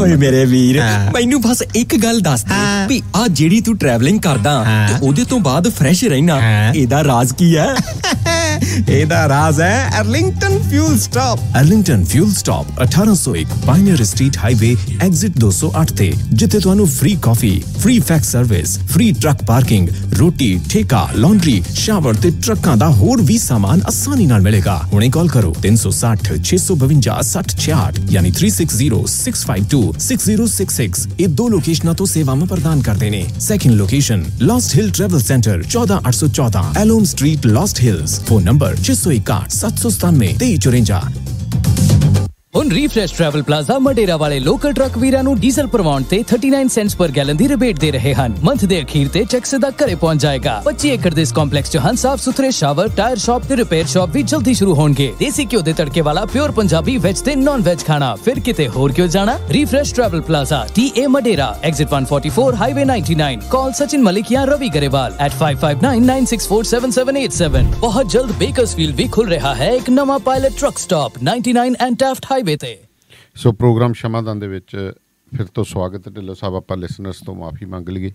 ਓਏ ਮੇਰੇ ਵੀਰ ਮੈਨੂੰ ਬਸ ਇੱਕ ਗੱਲ ਦੱਸ ਦੇ ਵੀ ਆ ਜਿਹੜੀ ਤੂੰ ਟਰੈਵਲਿੰਗ ਕਰਦਾ ਤੇ ਉਹਦੇ ਤੋਂ ਬਾਅਦ ਫਰੈਸ਼ ਰਹਿਣਾ ਇਹਦਾ ਰਾਜ਼ ਕੀ ਹੈ ਇਹਦਾ ਰਾਜ਼ ਹੈ Arlington fuel stop Arlington fuel stop 1801 ਬਾਈਨਰ ਸਟਰੀਟ ਹਾਈਵੇ ਐਗਜ਼ਿਟ 208 ਤੇ ਜਿੱਥੇ ਤੁਹਾਨੂੰ free coffee free fax service free truck parking ਰੋਟੀ ਠੇਕਾ ਲਾਂਡਰੀ ਸ਼ਾਵਰ ਤੇ ਟਰੱਕਾਂ ਦਾ ਹੋਰ ਵੀ ਸਾਮਾਨ ਆਸਾਨੀ ਨਾਲ ਮਿਲੇਗਾ ਹੁਣੇ ਕਾਲ ਕਰੋ 360 652 6068 ਯਾਨੀ 3606526066 ਇਹ ਦੋ ਲੋਕੇਸ਼ਨਾਂ ਤੋਂ ਸੇਵਾਵਾਂ ਪ੍ਰਦਾਨ ਕਰਦੇ ਨੇ second location Lost Hill travel centre 14814 ਐਲੋਮ street Lost Hills phone number 601 797 2354 ਹੁਣ ਰੀਫਰੈਸ਼ ਟਰੈਵਲ ਪਲਾਜ਼ਾ ਮਡੇਰਾ ਵਾਲੇ ਲੋਕਲ ਟਰੱਕ ਵੀਰਾਂ ਨੂੰ ਡੀਜ਼ਲ ਭਰਵਾਉਣ ਤੇ 39 ਸੈਂਟਸ ਪਰ ਗੈਲਨ ਦੀ ਰਿਬੇਟ ਦੇ ਰਹੇ ਹਨ ਮੰਥ ਦੇ ਅਖੀਰ ਤੇ ਚੈੱਕ ਸਿੱਧਾ ਘਰੇ ਪਹੁੰਚ ਜਾਏਗਾ 25 ਏਕੜ ਦੇ ਇਸ ਕੰਪਲੈਕਸ 'ਚ ਹਨ ਸਾਫ ਸੁਥਰੇ ਸ਼ਾਵਰ ਟਾਇਰ ਸ਼ਾਪ ਤੇ ਰਿਪੇਅਰ ਸ਼ਾਪ ਵੀ ਜਲਦੀ ਸ਼ੁਰੂ ਹੋਣਗੇ ਦੇਸੀ ਘਿਓ ਦੇ ਤੜਕੇ ਵਾਲਾ ਪਿਓਰ ਪੰਜਾਬੀ ਵੈਜ ਤੇ ਨਾਨ ਵੈਜ ਖਾਣਾ ਫਿਰ ਕਿਤੇ ਹੋਰ ਕਿਉਂ ਜਾਣਾ ਰੀਫਰੈਸ਼ ਟਰੈਵਲ ਪਲਾਜ਼ਾ ਏ Madera exit 144 highway 99 call Sachin Malik ਜਾਂ ਰਵੀ ਗਰੇਵਾਲ ਐਟ @5599647787 ਬਹੁਤ ਜਲਦ ਬੇਕਰਸਫੀਲਡ ਵੀ ਖੁੱਲ ਰਿਹਾ ਹੈ ਇੱਕ ਨਵਾਂ pilot truck stop 99 and Taft highway ਬੀਤੇ ਸੋ ਪ੍ਰੋਗਰਾਮ ਸ਼ਮਾਦਾਨ ਦੇ ਵਿੱਚ ਫਿਰ ਤੋਂ ਸਵਾਗਤ ਢਿੱਲੋ ਸਾਹਿਬ ਆਪਾਂ ਲਿਸਨਰਸ ਤੋਂ ਮਾਫੀ ਮੰਗ ਲਈਏ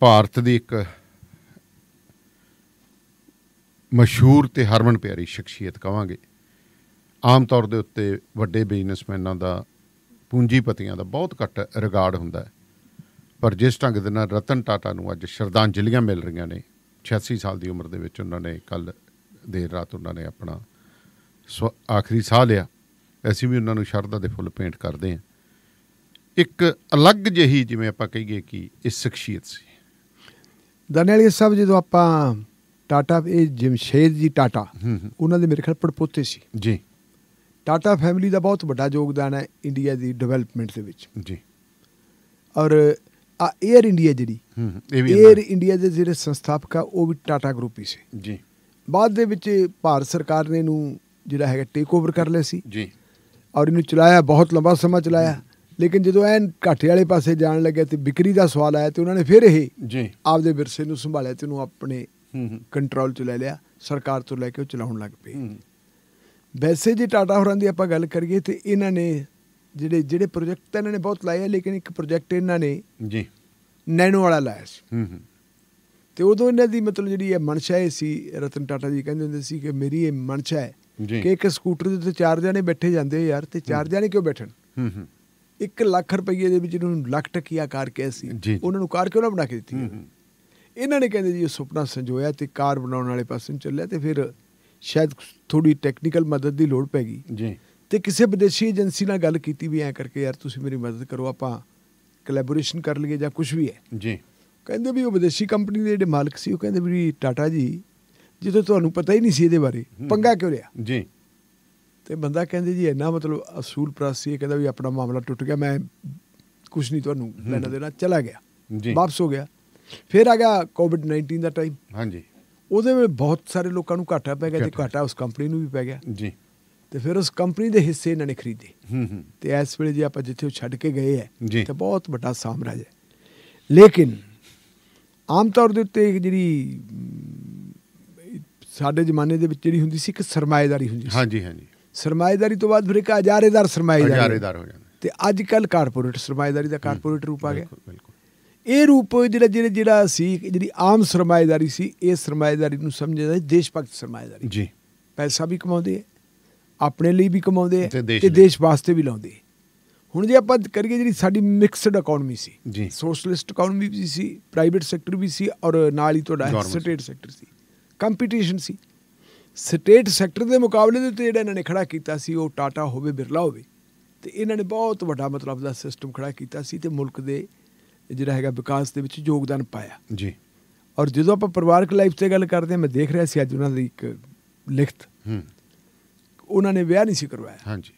ਭਾਰਤ ਦੀ ਇੱਕ ਮਸ਼ਹੂਰ ਤੇ ਹਰਮਨ ਪਿਆਰੀ ਸ਼ਖਸੀਅਤ ਕਵਾਂਗੇ ਆਮ ਤੌਰ ਦੇ ਉੱਤੇ ਵੱਡੇ ਬਿਜ਼ਨਸਮੈਨਾਂ ਦਾ ਪੂੰਜੀਪਤੀਆਂ ਦਾ ਬਹੁਤ ਘੱਟ ਰਿਗਾਰਡ ਹੁੰਦਾ ਹੈ ਪਰ ਜਿਸ ਢੰਗ ਦੇ ਨਾਲ ਰਤਨ ਟਾਟਾ ਨੂੰ ਅੱਜ ਸ਼ਰਧਾਂਜਲੀਆਂ ਮਿਲ ਰਹੀਆਂ ਨੇ 86 ਸਾਲ ਦੀ ਉਮਰ ਦੇ ਵਿੱਚ ਉਹਨਾਂ ਨੇ ਕੱਲ ਦੇਰ ਰਾਤ ਉਹਨਾਂ ਨੇ ਆਪਣਾ ਆਖਰੀ ਸਾਹ ਲਿਆ ਅਸੀਂ ਵੀ ਉਹਨਾਂ ਨੂੰ ਸ਼ਰਧਾ ਦੇ ਫੁੱਲ ਪੇਂਟ ਕਰਦੇ ਹਾਂ ਇੱਕ ਅਲੱਗ ਜਿਹੀ ਜਿਵੇਂ ਆਪਾਂ ਕਹੀਏ ਕਿ ਇਹ ਸ਼ਖਸੀਅਤ ਸੀ ਦਨੇਲੀ ਸਾਹਿਬ ਜਦੋਂ ਆਪਾਂ ਟਾਟਾ ਇਹ ਜਮਸ਼ੇਦ ਜੀ ਟਾਟਾ ਉਹਨਾਂ ਦੇ ਮੇਰੇ ਖਿਆਲ ਪੜਪੋਤੇ ਸੀ ਜੀ ਟਾਟਾ ਫੈਮਿਲੀ ਦਾ ਬਹੁਤ ਵੱਡਾ ਯੋਗਦਾਨ ਹੈ ਇੰਡੀਆ ਦੀ ਡਿਵੈਲਪਮੈਂਟ ਦੇ ਵਿੱਚ ਜੀ ਔਰ ਆ 에ਅਰ ਇੰਡੀਆ ਜਿਹੜੀ 에ਅਰ ਇੰਡੀਆ ਦੇ ਜਿਹੜੇ ਸੰਸਥਾਪਕ ਆ ਉਹ ਵੀ ਟਾਟਾ ਗਰੁੱਪ ਹੀ ਸੀ ਜੀ ਬਾਅਦ ਦੇ ਵਿੱਚ ਭਾਰਤ ਸਰਕਾਰ ਨੇ ਨੂੰ ਜਿਹੜਾ ਹੈਗਾ ਟੇਕ ਓਵਰ ਕਰ ਲਿਆ ਸੀ ਜੀ ਔਰ ਇਹਨੂੰ ਚਲਾਇਆ ਬਹੁਤ ਲੰਬਾ ਸਮਾਂ ਚਲਾਇਆ ਲੇਕਿਨ ਜਦੋਂ ਐਨ ਘਾਟੇ ਵਾਲੇ ਪਾਸੇ ਜਾਣ ਲੱਗੇ ਤੇ ਵਿਕਰੀ ਦਾ ਸਵਾਲ ਆਇਆ ਤੇ ਉਹਨਾਂ ਨੇ ਫਿਰ ਇਹ ਜੀ ਆਪਦੇ ਵਿਰਸੇ ਨੂੰ ਸੰਭਾਲਿਆ ਤੇ ਉਹਨੂੰ ਆਪਣੇ ਹੂੰ ਕੰਟਰੋਲ ਚ ਲੈ ਲਿਆ ਸਰਕਾਰ ਤੋਂ ਲੈ ਕੇ ਉਹ ਚਲਾਉਣ ਲੱਗ ਪਏ ਵੈਸੇ ਜੇ ਟਾਟਾ ਹੋਰਾਂ ਦੀ ਆਪਾਂ ਗੱਲ ਕਰੀਏ ਤੇ ਇਹਨਾਂ ਨੇ ਜਿਹੜੇ ਜਿਹੜੇ ਪ੍ਰੋਜੈਕਟ ਤਾਂ ਇਹਨਾਂ ਨੇ ਬਹੁਤ ਲਾਏ ਆ ਲੇਕਿਨ ਇੱਕ ਪ੍ਰੋਜੈਕਟ ਇਹਨਾਂ ਨੇ ਜੀ ਨੈਨੋ ਵਾਲਾ ਲਾਇਆ ਸੀ ਹੂੰ ਹੂੰ ਤੇ ਉਦੋਂ ਇਹਨਾਂ ਦੀ ਮਤਲਬ ਜਿਹੜੀ ਹੈ ਮਨਸ਼ਾ ਇਹ ਸੀ ਰਤਨ ਟਾਟਾ ਜੀ ਕਹਿੰਦੇ ਹੁੰਦੇ ਸੀ ਕਿ ਮੇਰੀ ਇਹ ਮਨਸ਼ਾ ਹੈ ਕਿ ਇੱਕ ਸਕੂਟਰ ਦੇ ਉੱਤੇ ਚਾਰ ਜਣੇ ਬੈਠੇ ਜਾਂਦੇ ਯਾਰ ਤੇ ਚਾਰ ਜਣੇ ਕਿਉਂ ਬੈਠਣ ਹੂੰ ਹੂੰ 1 ਲੱਖ ਰੁਪਏ ਦੇ ਵਿੱਚ ਇਹਨੂੰ ਲੱਖ ਟਕੀਆ ਕਾਰ ਕੇ ਸੀ ਉਹਨਾਂ ਨੂੰ ਕਾਰ ਕਿਉਂ ਨਾ ਬਣਾ ਕੇ ਦਿੱਤੀ ਇਹਨਾਂ ਨੇ ਕਹਿੰਦੇ ਜੀ ਇਹ ਸੁਪਨਾ ਸੰਜੋਇਆ ਤੇ ਕਾਰ ਬਣਾਉਣ ਵਾਲੇ ਪਾਸੇ ਚੱਲਿਆ ਤੇ ਫਿਰ ਸ਼ਾਇਦ ਥੋੜੀ ਟੈਕਨੀਕਲ ਮਦਦ ਦੀ ਲੋੜ ਪੈ ਗਈ ਜੀ ਤੇ ਕਿਸੇ ਵਿਦੇਸ਼ੀ ਏਜੰਸੀ ਨਾਲ ਗੱਲ ਕੀਤੀ ਵੀ ਐ ਕਰਕੇ ਯਾਰ ਤੁਸੀਂ ਮੇਰੀ ਮਦਦ ਕਰੋ ਆਪਾਂ ਕੋਲੈਬੋਰੇਸ਼ਨ ਕਰ ਲਈਏ ਜਾਂ ਕੁਝ ਵੀ ਹੈ ਜੀ ਕਹਿੰਦੇ ਵੀ ਉਹ ਵਿਦੇਸ਼ੀ ਕੰਪਨੀ ਦੇ ਜਿਹੜੇ ਮਾਲਕ ਸੀ ਉਹ ਕਹਿੰਦੇ ਵੀ ਟਾਟਾ ਜੀ ਜਿੱਦੋਂ ਤੁਹਾਨੂੰ ਪਤਾ ਹੀ ਨਹੀਂ ਸੀ ਇਹਦੇ ਬਾਰੇ ਪੰਗਾ ਕਿਉਂ ਲਿਆ ਜੀ ਤੇ ਬੰਦਾ ਕਹਿੰਦੇ ਜੀ ਇੰਨਾ ਮਤਲਬ ਅਸੂਲ ਪ੍ਰਾਸੀ ਇਹ ਕਹਿੰਦਾ ਵੀ ਆਪਣਾ ਮਾਮਲਾ ਟੁੱਟ ਗਿਆ ਮੈਂ ਕੁਝ ਨਹੀਂ ਤੁਹਾਨੂੰ ਲੈਣਾ ਦੇਣਾ ਚਲਾ ਗਿਆ ਜੀ ਵਾਪਸ ਹੋ ਗਿਆ ਫਿਰ ਆ ਗਿਆ ਕੋਵਿਡ 19 ਦਾ ਟਾਈਮ ਹਾਂਜੀ ਉਹਦੇ ਵਿੱਚ ਬਹੁਤ ਸਾਰੇ ਲੋਕਾਂ ਨੂੰ ਘਾਟਾ ਪੈ ਗਿਆ ਤੇ ਘਾਟਾ ਉਸ ਕੰਪਨੀ ਨੂੰ ਵੀ ਪੈ ਗਿਆ ਜੀ ਤੇ ਫਿਰ ਉਸ ਕੰਪਨੀ ਦੇ ਹਿੱਸੇ ਇਹਨਾਂ ਨੇ ਖਰੀਦੇ ਹੂੰ ਹੂੰ ਤੇ ਇਸ ਵੇਲੇ ਜੇ ਆਪਾਂ ਜਿੱਥੇ ਉਹ ਛੱਡ ਕੇ ਗਏ ਹੈ ਤੇ ਬਹੁਤ ਵੱਡਾ ਸਾਮਰਾਜ ਹੈ ਲੇਕਿਨ ਆਮ ਤੌਰ ਦੇ ਉੱਤੇ ਜਿਹੜੀ ਸਾਡੇ ਜ਼ਮਾਨੇ ਦੇ ਵਿੱਚ ਜਿਹੜੀ ਹੁੰਦੀ ਸੀ ਇੱਕ ਸਰਮਾਇਦਾਰੀ ਹੁੰਦੀ ਸੀ ਹਾਂਜੀ ਹਾਂਜੀ ਸਰਮਾਇਦਾਰੀ ਤੋਂ ਬਾਅਦ ਫਿਰ ਇੱਕ ਅਜਾਰੇਦਾਰ ਸਰਮਾਇਦਾਰੀ ਅਜਾਰੇਦਾਰ ਹੋ ਜਾਂਦਾ ਤੇ ਅੱਜ ਕੱਲ ਕਾਰਪੋਰੇਟ ਸਰਮਾਇਦਾਰੀ ਦਾ ਕਾਰਪੋਰੇਟ ਰੂਪ ਆ ਗਿਆ ਬਿਲਕੁਲ ਇਹ ਰੂਪ ਜਿਹੜਾ ਜਿਹੜਾ ਜਿਹੜਾ ਸੀ ਜਿਹੜੀ ਆਮ ਸਰਮਾਇਦਾਰੀ ਸੀ ਇਹ ਸਰਮਾਇਦਾਰੀ ਨੂੰ ਸਮਝਿਆ ਜਾਂਦਾ ਦੇਸ਼ ਭਗਤ ਸਰਮਾਏਦਾਰੀ ਜੀ ਪੈਸਾ ਵੀ ਕਮਾਉਂਦੇ ਆ ਆਪਣੇ ਲਈ ਵੀ ਕਮਾਉਂਦੇ ਆ ਤੇ ਦੇਸ਼ ਵਾਸਤੇ ਵੀ ਲਾਉਂਦੇ ਹੁਣ ਜੇ ਆਪਾਂ ਕਰੀਏ ਜਿਹੜੀ ਸਾਡੀ ਮਿਕਸਡ ਇਕਨੋਮੀ ਸੀ ਸੋਸ਼ਲਿਸਟ ਇਕਨੋਮੀ ਵੀ ਸੀ ਪ੍ਰਾਈਵੇਟ ਸੈਕਟਰ ਵੀ ਸੀ ਔਰ ਨਾਲ ਹੀ ਤੁਹਾਡਾ ਸਟੇਟ ਸੈਕਟਰ ਸੀ ਕੰਪੀਟੀਸ਼ਨ ਸੀ ਸਟੇਟ ਸੈਕਟਰ ਦੇ ਮੁਕਾਬਲੇ ਦੇ ਉੱਤੇ ਜਿਹੜਾ ਇਹਨਾਂ ਨੇ ਖੜਾ ਕੀਤਾ ਸੀ ਉਹ ਟਾਟਾ ਹੋਵੇ ਬਿਰਲਾ ਹੋਵੇ ਤੇ ਇਹਨਾਂ ਨੇ ਬਹੁਤ ਵੱਡਾ ਮਤਲਬ ਦਾ ਸਿਸਟਮ ਖੜਾ ਕੀਤਾ ਸੀ ਤੇ ਮੁਲਕ ਦੇ ਜਿਹੜਾ ਹੈਗਾ ਵਿਕਾਸ ਦੇ ਵਿੱਚ ਯੋਗਦਾਨ ਪਾਇਆ ਜੀ ਔਰ ਜਦੋਂ ਆਪਾਂ ਪਰਿਵਾਰਕ ਲਾਈਫ ਤੇ ਗੱਲ ਕਰਦੇ ਮੈਂ ਦੇਖ ਰਿਹਾ ਸੀ ਅੱਜ ਉਹਨਾਂ ਦੀ ਇੱਕ ਲਿਖਤ ਹੂੰ ਉਹਨਾਂ ਨੇ ਵਿਆਹ ਨਹੀਂ ਸੀ ਕਰਵਾਇਆ ਹਾਂਜੀ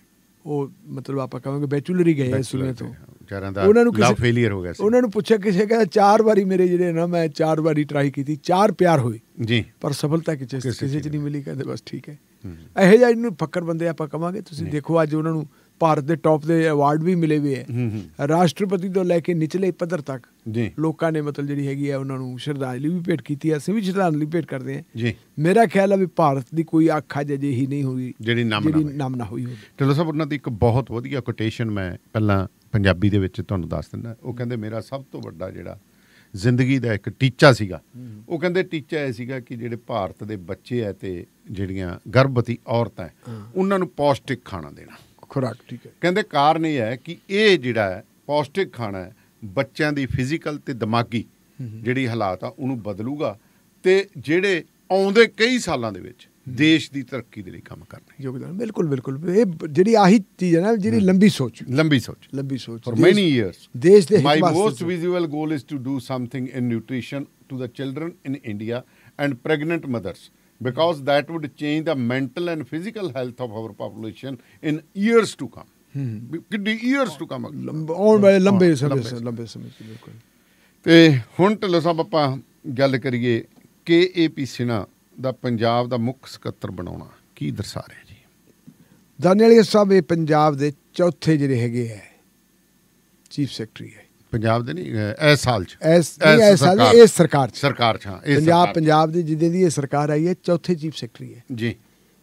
ਉਹ ਮਤਲਬ ਆਪਾਂ ਕਹਾਂਗੇ ਬੈਚੁਲਰੀ ਗਏ ਇਸ ਤੋਂ ਵਿਚਾਰਾਂ ਦਾ ਉਹਨਾਂ ਨੂੰ ਕਿਸੇ ਫੇਲਿਅਰ ਹੋ ਗਿਆ ਸੀ ਉਹਨਾਂ ਨੂੰ ਪੁੱਛਿਆ ਕਿਸੇ ਕਹਿੰਦਾ ਚਾਰ ਵਾਰੀ ਮੇਰੇ ਜਿਹੜੇ ਨਾ ਮੈਂ ਚਾਰ ਵਾਰੀ ਟਰਾਈ ਕੀਤੀ ਚਾਰ ਪਿਆਰ ਹੋਏ ਜੀ ਪਰ ਸਫਲਤਾ ਕਿਸੇ ਚ ਨਹੀਂ ਮਿਲੀ ਕਹਿੰਦੇ ਬਸ ਠੀਕ ਹੈ ਇਹੋ ਜਿਹਾ ਇਹਨੂੰ ਫੱਕਰ ਬੰਦੇ ਆਪਾਂ ਕਵਾਂਗੇ ਤੁਸੀਂ ਦੇਖੋ ਅੱਜ ਉਹਨਾਂ ਨੂੰ ਭਾਰਤ ਦੇ ਟੌਪ ਦੇ ਅਵਾਰਡ ਵੀ ਮਿਲੇ ਹੋਏ ਹੈ ਰਾਸ਼ਟਰਪਤੀ ਤੋਂ ਲੈ ਕੇ ਨਿਚਲੇ ਪੱਧਰ ਤੱਕ ਲੋਕਾਂ ਨੇ ਮਤਲਬ ਜਿਹੜੀ ਹੈਗੀ ਹੈ ਉਹਨਾਂ ਨੂੰ ਸ਼ਰਧਾਂਜਲੀ ਵੀ ਭੇਟ ਕੀਤੀ ਹੈ ਅਸੀਂ ਵੀ ਸ਼ਰਧਾਂਜਲੀ ਭੇਟ ਕਰਦੇ ਹਾਂ ਜੀ ਮੇਰਾ ਖਿਆਲ ਹੈ ਵੀ ਭਾਰਤ ਦੀ ਕੋਈ ਅੱਖ ਅਜੇ ਜਿਹੀ ਨਹੀਂ ਹੋਈ ਜਿਹੜੀ ਨਾਮ ਨਾ ਹੋਈ ਹੋਵੇ ਢਿੱਲੋਂ ਸਾਹਿਬ ਉਹਨਾਂ ਦੀ ਇੱਕ ਬਹੁਤ ਵਧੀਆ ਕੋਟੇਸ਼ਨ ਮੈਂ ਪਹਿਲਾਂ ਪੰਜਾਬੀ ਦੇ ਵਿੱਚ ਤੁਹਾਨੂੰ ਦੱਸ ਦਿੰਦਾ ਉਹ ਕਹਿੰਦੇ ਮੇਰਾ ਸਭ ਤੋਂ ਵੱਡਾ ਜਿਹੜਾ ਜ਼ਿੰਦਗੀ ਦਾ ਇੱਕ ਟੀਚਾ ਸੀਗਾ ਉਹ ਕਹਿੰਦੇ ਟੀਚਾ ਇਹ ਸੀਗਾ ਕਿ ਜਿਹੜੇ ਭਾਰਤ ਦੇ ਬੱਚੇ ਐ ਤੇ ਜਿਹੜੀਆਂ ਗਰਭਵਤੀ ਔਰਤਾਂ ਉਹਨਾਂ ਨੂੰ ਪੌਸ਼ਟਿਕ ਖਾਣਾ ਦੇਣਾ ਖੁਰਾਕ ਠੀਕ ਹੈ ਕਹਿੰਦੇ ਕਾਰਨ ਇਹ ਹੈ ਕਿ ਇਹ ਜਿਹੜਾ ਹੈ ਪੌਸ਼ਟਿਕ ਖਾਣਾ ਹੈ ਬੱਚਿਆਂ ਦੀ ਫਿਜ਼ੀਕਲ ਤੇ ਦਿਮਾਗੀ ਜਿਹੜੀ ਹਾਲਾਤ ਆ ਉਹਨੂੰ ਬਦਲੂਗਾ ਤੇ ਜਿਹੜੇ ਆਉਂਦੇ ਕਈ ਸਾਲਾਂ ਦੇ ਵਿੱਚ ਦੇਸ਼ ਦੀ ਤਰੱਕੀ ਦੇ ਲਈ ਕੰਮ ਕਰਨਾ ਯੋਗਦਾਨ ਬਿਲਕੁਲ ਬਿਲਕੁਲ ਇਹ ਜਿਹੜੀ ਆਹੀ ਚੀਜ਼ ਹੈ ਨਾ ਜਿਹੜੀ ਲੰਬੀ ਸੋਚ ਲੰਬੀ ਸੋਚ ਲੰਬੀ ਸੋਚ ਫॉर ਮੈਨੀ ਇਅਰਸ ਦੇਸ਼ ਦੇ my most visual goal is to do something in nutrition to the children in India and pregnant mothers because that would change the mental and physical health of our population in years to come ਕਿੰਨੇ years to come ਔਰ ਲੰਬੇ ਸਮੇਂ ਲੰਬੇ ਸਮੇਂ ਚ ਬਿਲਕੁਲ ਤੇ ਹੁਣ ਢਿੱਲੋ ਸਾਹਿਬ ਆਪਾਂ ਗੱਲ ਕਰੀਏ ਕੇ ਏ ਪੀ ਸਿਨਾ ਦਾ ਪੰਜਾਬ ਦਾ ਮੁੱਖ ਸਕੱਤਰ ਬਣਾਉਣਾ ਕੀ ਦਰਸਾ ਰਿਹਾ ਜੀ ਦਾਨੇਲੀ ਸਾਹਿਬ ਇਹ ਪੰਜਾਬ ਦੇ ਚੌਥੇ ਜਿਹੜੇ ਹੈਗੇ ਹੈ ਚੀਫ ਸੈਕਟਰੀ ਹੈ ਪੰਜਾਬ ਦੇ ਨਹੀਂ ਇਸ ਸਾਲ ਚ ਇਸ ਇਸ ਸਾਲ ਇਸ ਸਰਕਾਰ ਚ ਸਰਕਾਰ ਚ ਹਾਂ ਪੰਜਾਬ ਪੰਜਾਬ ਦੀ ਜਿਹਦੇ ਦੀ ਇਹ ਸਰਕਾਰ ਆਈ ਹੈ ਚੌਥੇ ਚੀਫ ਸੈਕਟਰੀ ਹੈ ਜੀ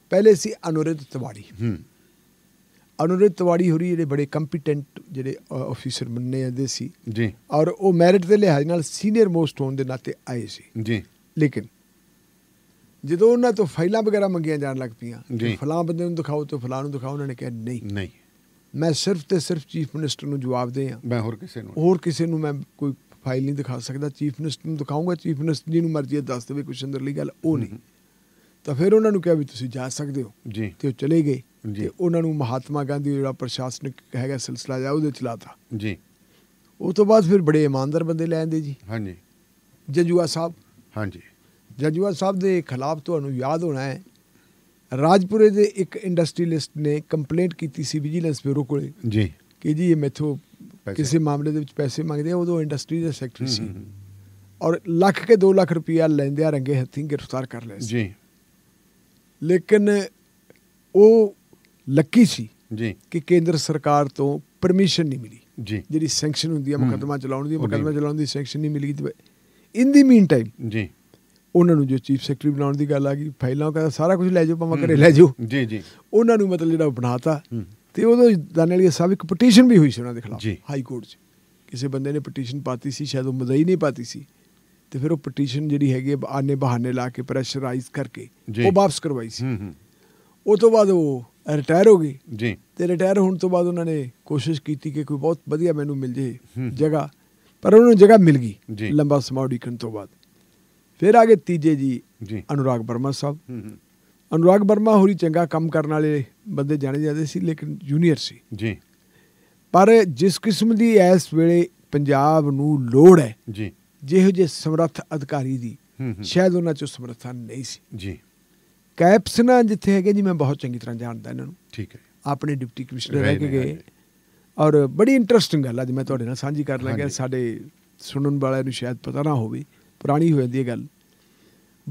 ਪਹਿਲੇ ਸੀ ਅਨੁਰਿਤ ਤਿਵਾੜੀ ਹੂੰ ਅਨੁਰਿਤ ਤਿਵਾੜੀ ਹੋਰੀ ਜਿਹੜੇ ਬੜੇ ਕੰਪੀਟੈਂਟ ਜਿਹੜੇ ਆਫੀਸਰ ਬੰਨੇ ਜਾਂਦੇ ਸੀ ਜੀ ਔਰ ਉਹ ਮੈਰਿਟ ਦੇ ਲਿਹਾਜ਼ ਨਾਲ ਸੀਨੀਅਰ ਮੋਸਟ ਹੋਣ ਦੇ ਨਾਤੇ ਆਏ ਸੀ ਜੀ ਲੇਕਿਨ ਜਦੋਂ ਉਹਨਾਂ ਤੋਂ ਫਾਈਲਾਂ ਵਗੈਰਾ ਮੰਗੀਆਂ ਜਾਣ ਲੱਗ ਪਈਆਂ ਫਲਾਂ ਬੰਦੇ ਨੂੰ ਦਿਖਾਓ ਤੇ ਫਲਾਂ ਨੂੰ ਦਿਖਾਓ ਉਹਨਾਂ ਨੇ ਕਿਹਾ ਨਹੀਂ ਨਹੀਂ ਮੈਂ ਸਿਰਫ ਤੇ ਸਿਰਫ ਚੀਫ ਮਿਨਿਸਟਰ ਨੂੰ ਜਵਾਬ ਦੇ ਆ ਮੈਂ ਹੋਰ ਕਿਸੇ ਨੂੰ ਹੋਰ ਕਿਸੇ ਨੂੰ ਮੈਂ ਕੋਈ ਫਾਈਲ ਨਹੀਂ ਦਿਖਾ ਸਕਦਾ ਚੀਫ ਮਿਨਿਸਟਰ ਨੂੰ ਦਿਖਾਉਂਗਾ ਚੀਫ ਮਿਨਿਸਟਰ ਜੀ ਨੂੰ ਮਰਜ਼ੀ ਦੱਸ ਦੇਵੇ ਕੁਛ ਅੰਦਰਲੀ ਗੱਲ ਉਹ ਨਹੀਂ ਤਾਂ ਫਿਰ ਉਹਨਾਂ ਨੂੰ ਕਿਹਾ ਵੀ ਤੁਸੀਂ ਜਾ ਸਕਦੇ ਹੋ ਜੀ ਤੇ ਉਹ ਚਲੇ ਗਏ ਤੇ ਉਹਨਾਂ ਨੂੰ ਮਹਾਤਮਾ ਗਾਂਧੀ ਜਿਹੜਾ ਪ੍ਰਸ਼ਾਸਨਿਕ ਹੈਗਾ ਸਿਲਸਿਲਾ ਜਾ ਉਹਦੇ ਚਲਾਤਾ ਜੀ ਉਸ ਤੋਂ ਬਾਅਦ ਫਿਰ ਬੜੇ ਇਮਾਨਦਾਰ ਬੰਦੇ ਲੈ ਆਂਦੇ ਜੀ ਹਾਂਜੀ ਜਜੂਆ ਸਾਹਿਬ ਹਾਂਜੀ ਜਜੂਆ ਸਾਹਿਬ ਦੇ ਖਿਲਾਫ ਤੁਹਾਨੂੰ ਯਾਦ ਹੋਣਾ ਹੈ ਰਾਜਪੁਰੇ ਦੇ ਇੱਕ ਇੰਡਸਟਰੀਲਿਸਟ ਨੇ ਕੰਪਲੇਂਟ ਕੀਤੀ ਸੀ ਵਿਜੀਲੈਂਸ ਬਿਊਰੋ ਕੋਲੇ ਜੀ ਕਿ ਜੀ ਇਹ ਮੈਥੋ ਕਿਸੇ ਮਾਮਲੇ ਦੇ ਵਿੱਚ ਪੈਸੇ ਮੰਗਦੇ ਆ ਉਦੋਂ ਇੰਡਸਟਰੀ ਦਾ ਸੈਕਟਰੀ ਸੀ ਔਰ ਲੱਖ ਕੇ 2 ਲੱਖ ਰੁਪਇਆ ਲੈਂਦੇ ਆ ਰੰਗੇ ਹੱਥੀਂ ਗ੍ਰਿਫਤਾਰ ਕਰ ਲਏ ਜੀ ਲੇਕਿਨ ਉਹ ਲੱਕੀ ਸੀ ਜੀ ਕਿ ਕੇਂਦਰ ਸਰਕਾਰ ਤੋਂ ਪਰਮਿਸ਼ਨ ਨਹੀਂ ਮਿਲੀ ਜੀ ਜਿਹੜੀ ਸੈਂਕਸ਼ਨ ਹੁੰਦੀ ਆ ਮੁਕਦਮਾ ਚਲਾਉਣ ਦੀ ਮੁਕਦਮਾ ਚਲਾਉਣ ਦੀ ਸੈਂਕਸ਼ਨ ਨਹੀਂ ਮਿਲੀ ਇਨ ਦੀ ਮੀਨ ਟਾਈਮ ਜੀ ਉਹਨਾਂ ਨੂੰ ਜੋ ਚੀਫ ਸੈਕਟਰੀ ਬਣਾਉਣ ਦੀ ਗੱਲ ਆ ਗਈ ਫਾਈਲਾਂ ਕਹਿੰਦਾ ਸਾਰਾ ਕੁਝ ਲੈ ਜਾਓ ਭਾਵੇਂ ਘਰੇ ਲੈ ਜਾਓ ਜੀ ਜੀ ਉਹਨਾਂ ਨੂੰ ਮਤਲਬ ਜਿਹੜਾ ਬਣਾਤਾ ਤੇ ਉਦੋਂ ਦਾਨੇ ਵਾਲੀ ਸਾਹਿਬ ਇੱਕ ਪਟੀਸ਼ਨ ਵੀ ਹੋਈ ਸੀ ਉਹਨਾਂ ਦੇ ਖਿਲਾਫ ਹਾਈ ਕੋਰਟ 'ਚ ਕਿਸੇ ਬੰਦੇ ਨੇ ਪਟੀਸ਼ਨ ਪਾਤੀ ਸੀ ਸ਼ਾਇਦ ਉਹ ਮਜ਼ਈ ਨਹੀਂ ਪਾਤੀ ਸੀ ਤੇ ਫਿਰ ਉਹ ਪਟੀਸ਼ਨ ਜਿਹੜੀ ਹੈਗੀ ਆਨੇ ਬਹਾਨੇ ਲਾ ਕੇ ਪ੍ਰੈਸ਼ਰਾਈਜ਼ ਕਰਕੇ ਉਹ ਵਾਪਸ ਕਰਵਾਈ ਸੀ ਉਹ ਤੋਂ ਬਾਅਦ ਉਹ ਰਿਟਾਇਰ ਹੋ ਗਈ ਜੀ ਤੇ ਰਿਟਾਇਰ ਹੋਣ ਤੋਂ ਬਾਅਦ ਉਹਨਾਂ ਨੇ ਕੋਸ਼ਿਸ਼ ਕੀਤੀ ਕਿ ਕੋਈ ਬਹੁਤ ਵਧੀਆ ਮੈਨੂੰ ਮਿਲ ਜੇ ਜਗ੍ਹਾ ਪਰ ਉਹਨਾਂ ਨੂੰ ਜਗ੍ਹਾ ਮਿਲ ਗਈ ਲੰਬਾ ਸਮਾਂ ਉਡੀਕਣ ਤੋਂ ਬਾਅਦ ਫਿਰ ਆ ਗਏ ਤੀਜੇ ਜੀ ਅਨੁਰਾਗ ਬਰਮਾ ਸਾਹਿਬ ਅਨੁਰਾਗ ਬਰਮਾ ਹੋਰੀ ਚੰਗਾ ਕੰਮ ਕਰਨ ਵਾਲੇ ਬੰਦੇ ਜਾਣੇ ਜਾਂਦੇ ਸੀ ਲੇਕਿਨ ਜੂਨੀਅਰ ਸੀ ਜੀ ਪਰ ਜਿਸ ਕਿਸਮ ਦੀ ਇਸ ਵੇਲੇ ਪੰਜਾਬ ਨੂੰ ਲੋੜ ਹੈ ਜੀ ਜਿਹੋ ਜੇ ਸਮਰੱਥ ਅਧਿਕਾਰੀ ਦੀ ਸ਼ਾਇਦ ਉਹਨਾਂ ਚੋਂ ਸਮਰੱਥਾ ਨਹੀਂ ਸੀ ਜੀ ਕੈਪਸਨਾ ਜਿੱਥੇ ਹੈਗੇ ਜੀ ਮੈਂ ਬਹੁਤ ਚੰਗੀ ਤਰ੍ਹਾਂ ਜਾਣਦਾ ਇਹਨਾਂ ਨੂੰ ਠੀਕ ਹੈ ਆਪਣੇ ਡਿਪਟੀ ਕਮਿਸ਼ਨਰ ਰਹਿ ਕੇ ਗਏ ਔਰ ਬੜੀ ਇੰਟਰਸਟਿੰਗ ਗੱਲ ਅੱਜ ਮੈਂ ਤੁਹਾਡੇ ਨਾਲ ਸਾਂਝੀ ਕਰ ਲਾਂਗਾ ਸਾਡੇ ਸੁਣਨ ਵਾਲਿਆਂ ਨੂੰ ਸ਼ਾਇਦ ਪਤਾ ਨਾ ਹੋਵੇ ਪੁਰਾਣੀ ਹੋ ਜਾਂਦੀ ਹੈ ਗੱਲ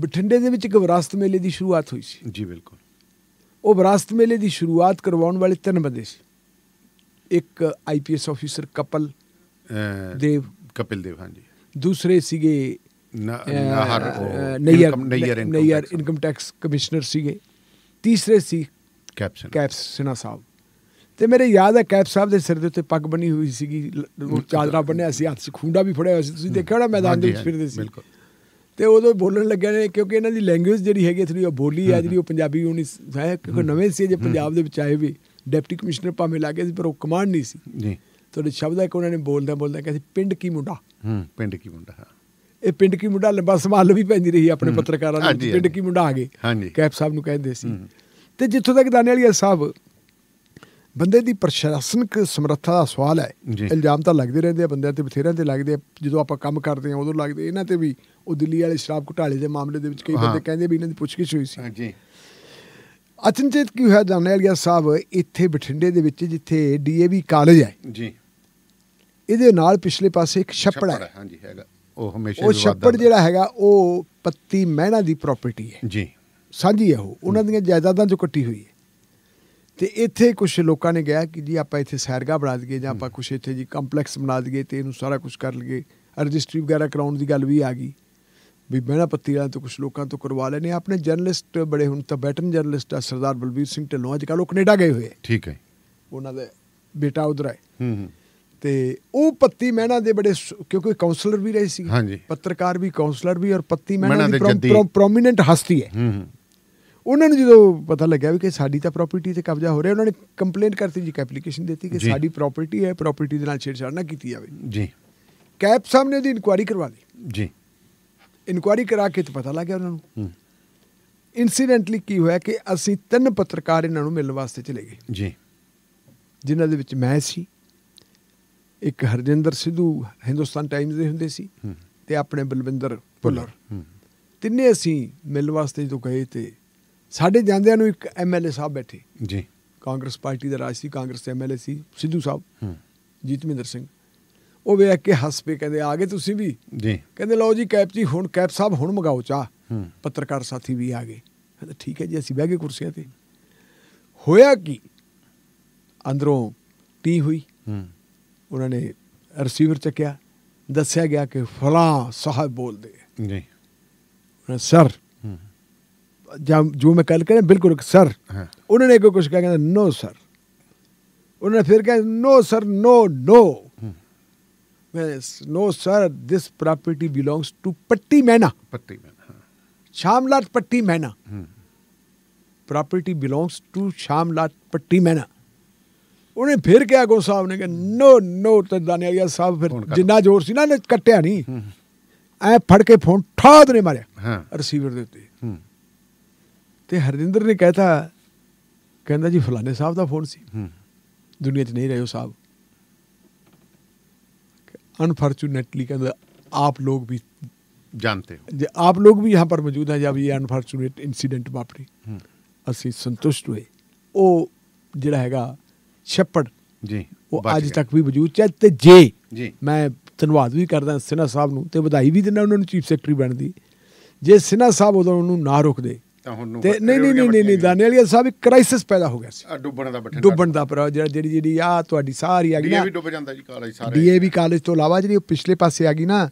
ਬਠਿੰਡੇ ਦੇ ਵਿੱਚ ਇੱਕ ਵਿਰਾਸਤ ਮੇਲੇ ਦੀ ਸ਼ੁਰੂਆਤ ਹੋਈ ਸੀ ਜੀ ਬਿਲਕੁਲ ਉਹ ਵਿਰਾਸਤ ਮੇਲੇ ਦੀ ਸ਼ੁਰੂਆਤ ਕਰਵਾਉਣ ਵਾਲੇ ਤਿੰਨ ਬੰਦੇ ਸੀ ਇੱਕ ਆਈਪੀਐਸ ਅਫੀਸਰ ਕਪਲ ਦੇਵ ਕਪਿਲ ਦੇਵ ਹਾਂਜੀ ਦੂਸਰੇ ਸੀਗੇ Nahar Nair income tax commissioner ਸੀਗੇ ਤੀਸਰੇ ਸੀ ਕੈਪਸਨ ਕੈਪਸ ਸਿਨਾ ਸਾਹਿਬ ਤੇ ਮੇਰੇ ਯਾਦ ਹੈ ਕੈਪ ਸਾਹਿਬ ਦੇ ਸਿਰ ਦੇ ਉੱਤੇ ਪੱਗ ਬਣੀ ਹੋਈ ਸੀਗੀ ਚਾਦਰਾ ਬੰਨਿਆ ਸੀ ਹੱਥ 'ਚ ਖੁੰਡਾ ਵੀ ਫੜਿਆ ਹੋਇਆ ਸੀ ਤੁਸੀਂ ਦੇਖਿਆ ਹੋਣਾ ਮੈਦਾਨ ਦੇ ਵਿੱਚ ਫਿਰਦੇ ਸੀ ਬਿਲਕੁਲ ਤੇ ਉਦੋਂ ਬੋਲਣ ਲੱਗਿਆ ਨੇ ਕਿਉਂਕਿ ਇਹਨਾਂ ਦੀ ਲੈਂਗੁਏਜ ਜਿਹੜੀ ਹੈਗੀ ਥੋੜੀ ਉਹ ਬੋਲੀ ਆ ਜਿਹੜੀ ਉਹ ਪੰਜਾਬੀ ਹੋਣੀ ਹੈ ਕਿਉਂਕਿ ਨਵੇਂ ਸੀ ਜੇ ਪੰਜਾਬ ਦੇ ਵਿੱਚ ਆਏ ਵੀ ਡਿਪਟੀ ਕਮਿਸ਼ਨਰ ਭਾਵੇਂ ਲੱਗੇ ਸੀ ਪਰ ਉਹ ਕਮਾਂਡ ਨਹੀਂ ਸੀ ਜੀ ਤੁਹਾਡੇ ਸ਼ਬਦ ਹੈ ਕਿ ਉਹਨਾਂ ਨੇ ਬੋਲਦਾ ਬੋਲਦਾ ਕਹਿੰਦੇ ਪਿੰਡ ਕੀ ਮੁੰਡਾ ਹੂੰ ਪਿੰਡ ਕੀ ਮੁੰਡਾ ਹਾਂ ਇਹ ਪਿੰਡ ਕੀ ਮੁੰਡਾ ਲੰਬਾ ਸਵਾਲ ਵੀ ਪੈਂਦੀ ਰਹੀ ਆਪਣੇ ਪੱਤਰਕਾਰਾਂ ਨੂੰ ਪਿੰਡ ਕੀ ਮੁੰਡਾ ਆ ਗਏ ਕੈਪ ਸਾਹਿਬ ਨੂੰ ਕਹਿੰਦੇ ਸੀ ਤੇ ਜਿੱਥੋਂ ਤੱਕ ਦਾਨੇ ਵਾਲੀਆ ਸਾਹਿਬ ਬੰਦੇ ਦੀ ਪ੍ਰਸ਼ਾਸਨਿਕ ਸਮਰੱਥਾ ਦਾ ਸਵਾਲ ਹੈ ਇਲਜ਼ਾਮ ਤਾਂ ਲੱਗਦੇ ਰਹਿੰਦੇ ਆ ਬੰਦਿਆਂ ਤੇ ਬਥੇਰਿਆਂ ਤੇ ਲੱਗਦੇ ਆ ਜਦੋਂ ਆਪਾਂ ਕੰਮ ਕਰਦੇ ਆ ਉਦੋਂ ਲੱਗਦੇ ਇਹਨਾਂ ਤੇ ਵੀ ਉਹ ਦਿੱਲੀ ਵਾਲੇ ਸ਼ਰਾਬ ਘੁਟਾਲੇ ਦੇ ਮਾਮਲੇ ਦੇ ਵਿੱਚ ਕਈ ਬੰਦੇ ਕਹਿੰਦੇ ਵੀ ਇਹਨਾਂ ਦੀ ਪੁੱਛਗਿੱਛ ਹੋਈ ਸੀ ਜੀ ਅਚਨਚੇਤ ਕੀ ਹੋਇਆ ਜਰਨੈਲਿਆ ਸਾਹਿਬ ਇੱਥੇ ਬਠਿੰਡੇ ਦੇ ਵਿੱਚ ਜਿੱਥੇ ਡੀਏਵੀ ਕਾਲਜ ਹੈ ਜੀ ਇਹਦੇ ਨਾਲ ਪਿਛਲੇ ਪਾਸੇ ਇੱਕ ਛੱਪੜ ਹੈ ਹਾਂਜੀ ਹੈਗਾ ਉਹ ਹਮੇਸ਼ਾ ਉਹ ਛੱਪੜ ਜਿਹੜਾ ਹੈਗਾ ਉਹ ਪੱਤੀ ਮਹਿਣਾ ਦੀ ਪ੍ਰਾਪਰਟੀ ਹੈ ਜੀ ਸਾਂਝੀ ਹੈ ਉਹ ਉਹਨਾਂ ਦੀਆਂ ਜਾਇਦਾਦਾਂ ਚੋਂ ਕੱਟੀ ਹੋਈ ਹੈ ਤੇ ਇੱਥੇ ਕੁਝ ਲੋਕਾਂ ਨੇ ਗਿਆ ਕਿ ਜੀ ਆਪਾਂ ਇੱਥੇ ਸੈਰਗਾ ਬਣਾ ਦਈਏ ਜਾਂ ਆਪਾਂ ਕੁਝ ਇੱਥੇ ਜੀ ਕੰਪਲੈਕਸ ਬਣਾ ਦਈਏ ਤੇ ਇਹਨੂੰ ਸਾਰਾ ਕੁਝ ਕਰ ਲਈਏ ਰਜਿਸਟਰੀ ਵਗੈਰਾ ਕਰਾਉਣ ਦੀ ਗੱਲ ਵੀ ਆ ਗਈ ਵੀ ਬਹਿਣਾ ਪੱਤੀ ਵਾਲਿਆਂ ਤੋਂ ਕੁਝ ਲੋਕਾਂ ਤੋਂ ਕਰਵਾ ਲੈਨੇ ਆਪਣੇ ਜਰਨਲਿਸਟ ਬੜੇ ਹੁਣ ਤਾਂ ਬੈਟਨ ਜਰਨਲਿਸਟ ਆ ਸਰਦਾਰ ਬਲਬੀਰ ਸਿੰਘ ਢਿੱਲੋਂ ਅੱਜ ਕੱਲ ਉਹ ਕੈਨੇਡਾ ਗਏ ਹੋਏ ਠੀਕ ਹੈ ਉਹਨਾਂ ਦੇ ਬੇਟਾ ਉਧਰ ਹੈ ਹੂੰ ਹੂੰ ਤੇ ਉਹ ਪੱਤੀ ਮਹਿਣਾ ਦੇ ਬੜੇ ਕਿਉਂਕਿ ਕਾਉਂਸਲਰ ਵੀ ਰਹੇ ਸੀ ਪੱਤਰਕਾਰ ਵੀ ਕਾਉਂਸਲਰ ਵੀ ਔਰ ਪੱਤੀ ਮਹਿਣਾ ਦੀ ਪ੍ਰੋਮਿਨੈਂਟ ਹਸਤੀ ਹੈ ਹੂੰ ਹੂੰ ਉਹਨਾਂ ਨੂੰ ਜਦੋਂ ਪਤਾ ਲੱਗਿਆ ਵੀ ਕਿ ਸਾਡੀ ਤਾਂ ਪ੍ਰਾਪਰਟੀ ਤੇ ਕਬਜ਼ਾ ਹੋ ਰਿਹਾ ਉਹਨਾਂ ਨੇ ਕੰਪਲੇਂਟ ਕਰਤੀ ਜੀ ਐਪਲੀਕੇਸ਼ਨ ਦਿੱਤੀ ਕਿ ਸਾਡੀ ਪ੍ਰਾਪਰਟੀ ਹੈ ਪ੍ਰਾਪਰਟੀ ਦੇ ਨਾਲ ਛੇੜਛਾੜ ਨਾ ਕੀਤੀ ਜਾਵੇ ਜੀ ਕੈਪ ਸਾਹਮਣੇ ਦੀ ਇਨਕੁਆਰੀ ਕਰਵਾ ਲਈ ਜੀ ਇਨਕੁਆਰੀ ਕਰਾ ਕੇ ਤੇ ਪਤਾ ਲੱਗਿਆ ਉਹਨਾਂ ਨੂੰ ਇਨਸੀਡੈਂਟਲੀ ਕੀ ਹੋਇਆ ਕਿ ਅਸੀਂ ਤਿੰਨ ਪੱਤਰਕਾਰ ਇਹਨਾਂ ਨੂੰ ਮਿਲਣ ਵਾਸਤੇ ਚਲੇ ਗਏ ਜੀ ਜਿਨ੍ਹਾਂ ਦੇ ਵਿੱਚ ਮੈਂ ਸੀ ਇੱਕ ਹਰਜਿੰਦਰ ਸਿੱਧੂ ਹਿੰਦੁਸਤਾਨ ਟਾਈਮਜ਼ ਦੇ ਹੁੰਦੇ ਸੀ ਤੇ ਆਪਣੇ ਬਲਵਿੰਦਰ ਪੁੱਲਰ ਤਿੰਨੇ ਅਸੀਂ ਮਿਲਣ ਵਾਸਤੇ ਜਦੋਂ ਗਏ ਤੇ ਸਾਡੇ ਜਾਂਦਿਆਂ ਨੂੰ ਇੱਕ ਐਮਐਲਏ ਸਾਹਿਬ ਬੈਠੇ ਜੀ ਕਾਂਗਰਸ ਪਾਰਟੀ ਦਾ ਰਾਜ ਸੀ ਕਾਂਗਰਸ ਦੇ ਐਮਐਲਏ ਸੀ ਸਿੱਧੂ ਸਾਹਿਬ ਹੂੰ ਜੀਤਮਿੰਦਰ ਸਿੰਘ ਉਹ ਵੇਖ ਕੇ ਹੱਸ ਪਏ ਕਹਿੰਦੇ ਆ ਗਏ ਤੁਸੀਂ ਵੀ ਜੀ ਕਹਿੰਦੇ ਲਓ ਜੀ ਕੈਪ ਜੀ ਹੁਣ ਕੈਪ ਸਾਹਿਬ ਹੁਣ ਮਗਾਓ ਚਾ ਪੱਤਰਕਾਰ ਸਾਥੀ ਵੀ ਆ ਗਏ ਕਹਿੰਦੇ ਠੀਕ ਹੈ ਜੀ ਅਸੀਂ ਬਹਿ ਗਏ ਕੁਰਸੀਆਂ ਤੇ ਹੋਇਆ ਕੀ ਅੰਦਰੋਂ ਟੀ ਹੋਈ ਹੂੰ ਉਹਨਾਂ ਨੇ ਰਿਸੀਵਰ ਚੱਕਿਆ ਦੱਸਿਆ ਗਿਆ ਕਿ ਫਲਾ ਸਾਹਿਬ ਬੋਲਦੇ ਜੀ ਸਰ जो में कल करें बिल्कुल सर हाँ। उन्होंने को कुछ कहा कहते नो सर उन्होंने फिर कहा no sir no no hmm. No sir this property belongs to Patti Maina पट्टी मैना हाँ। शामलाट पट्टी मैना प्रॉपर्टी बिलोंग्स टू शामलाट पट्टी मैना उन्हें फिर क्या गो साहब ने कहा नो नो तो दानिया साहब फिर जिन्ना जोर सी ना कट्टिया नहीं ਐ हम्म। ਫੜ फोन ਫੋਨ ਠਾਹ ਦੇ ਮਾਰਿਆ ਰਿਸੀਵਰ ਦੇ ਉੱਤੇ ਤੇ ਹਰਜਿੰਦਰ ਨੇ ਕਹਿਤਾ ਕਹਿੰਦਾ ਜੀ ਫਲਾਣੇ ਸਾਹਿਬ ਦਾ ਫੋਨ ਸੀ ਹੂੰ ਦੁਨੀਆ 'ਚ ਨਹੀਂ ਰਹੇ ਹੋ ਸਾਹਿਬ ਅਨਫੋਰਚੂਨੇਟਲੀ ਕਹਿੰਦਾ ਆਪ ਲੋਕ ਵੀ ਜਾਣਦੇ ਹੋ ਜੇ ਆਪ ਲੋਕ ਵੀ भी ਪਰ ਮੌਜੂਦ ਹੈ ਜਬ ਇਹ ਅਨਫੋਰਚੂਨੇਟ ਇਨਸੀਡੈਂਟ ਵਾਪਰੀ ਹੂੰ ਅਸੀਂ ਸੰਤੁਸ਼ਟ ਹੋਏ ਉਹ ਜਿਹੜਾ ਹੈਗਾ ਛੱਪੜ ਜੀ ਉਹ ਅੱਜ ਤੱਕ ਵੀ ਮੌਜੂਦ ਹੈ ਤੇ ਜੇ ਜੀ ਮੈਂ ਧੰਨਵਾਦ ਵੀ ਕਰਦਾ ਸਿਨਾ ਸਾਹਿਬ ਨੂੰ ਤੇ ਵਧਾਈ ਵੀ ਦਿੰਦਾ ਉਹਨਾਂ ਨੂੰ ਚੀਫ ਸੈਕਟਰੀ ਬਣਨ ਦੀ ਜੇ ਸਿਨਾ ਸਾਹਿਬ ਉਹਨਾਂ ਨੂੰ ਨਾ ਰੋਕਦੇ ਤਾਂ ਹੁਣ ਨੂੰ ਨਹੀਂ ਨਹੀਂ ਨਹੀਂ ਨਹੀਂ ਦਾਨੇ ਵਾਲੀ ਸਾਹਿਬ ਇੱਕ ਕ੍ਰਾਈਸਿਸ ਪੈਦਾ ਹੋ ਗਿਆ ਸੀ ਡੁੱਬਣ ਦਾ ਬਠਿੰਡਾ ਡੁੱਬਣ ਦਾ ਪਰ ਜਿਹੜੀ ਜਿਹੜੀ ਆ ਤੁਹਾਡੀ ਸਾਰੀ ਆ ਗਈ ਨਾ ਵੀ ਡੁੱਬ ਜਾਂਦਾ ਜੀ ਕਾਲਜ ਸਾਰੇ ਡੀਏਵੀ ਕਾਲਜ ਤੋਂ ਇਲਾਵਾ ਜਿਹੜੀ ਪਿਛਲੇ ਪਾਸੇ ਆ ਗਈ ਨਾ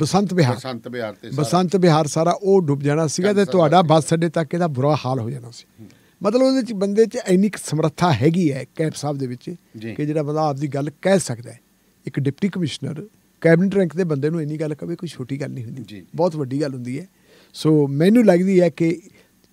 ਬਸੰਤ ਵਿਹਾਰ ਬਸੰਤ ਵਿਹਾਰ ਤੇ ਬਸੰਤ ਵਿਹਾਰ ਸਾਰਾ ਉਹ ਡੁੱਬ ਜਾਣਾ ਸੀਗਾ ਤੇ ਤੁਹਾਡਾ ਬੱਸ ਅੱਡੇ ਤੱਕ ਇਹਦਾ ਬੁਰਾ ਹਾਲ ਹੋ ਜਾਣਾ ਸੀ ਮਤਲਬ ਉਹਦੇ ਵਿੱਚ ਬੰਦੇ ਚ ਇੰਨੀ ਸਮਰੱਥਾ ਹੈਗੀ ਹੈ ਕੈਪ ਸਾਹਿਬ ਦੇ ਵਿੱਚ ਕਿ ਜਿਹੜਾ ਬੰਦਾ ਆਪਦੀ ਗੱਲ ਕਹਿ ਸਕਦਾ ਹੈ ਇੱਕ ਡਿਪਟੀ ਕਮਿਸ਼ਨਰ ਕੈਬਨਿਟ ਰੈਂਕ ਦੇ ਬੰਦੇ ਨੂੰ ਇੰਨੀ ਗੱਲ ਕਵੇ ਕੋਈ ਛੋਟੀ ਗੱਲ ਨਹੀਂ ਹੁੰਦੀ ਬਹੁਤ ਵੱਡੀ ਗੱਲ ਹੁੰਦੀ ਹੈ ਸੋ ਮੈਨੂੰ ਲੱਗਦੀ ਹੈ ਕਿ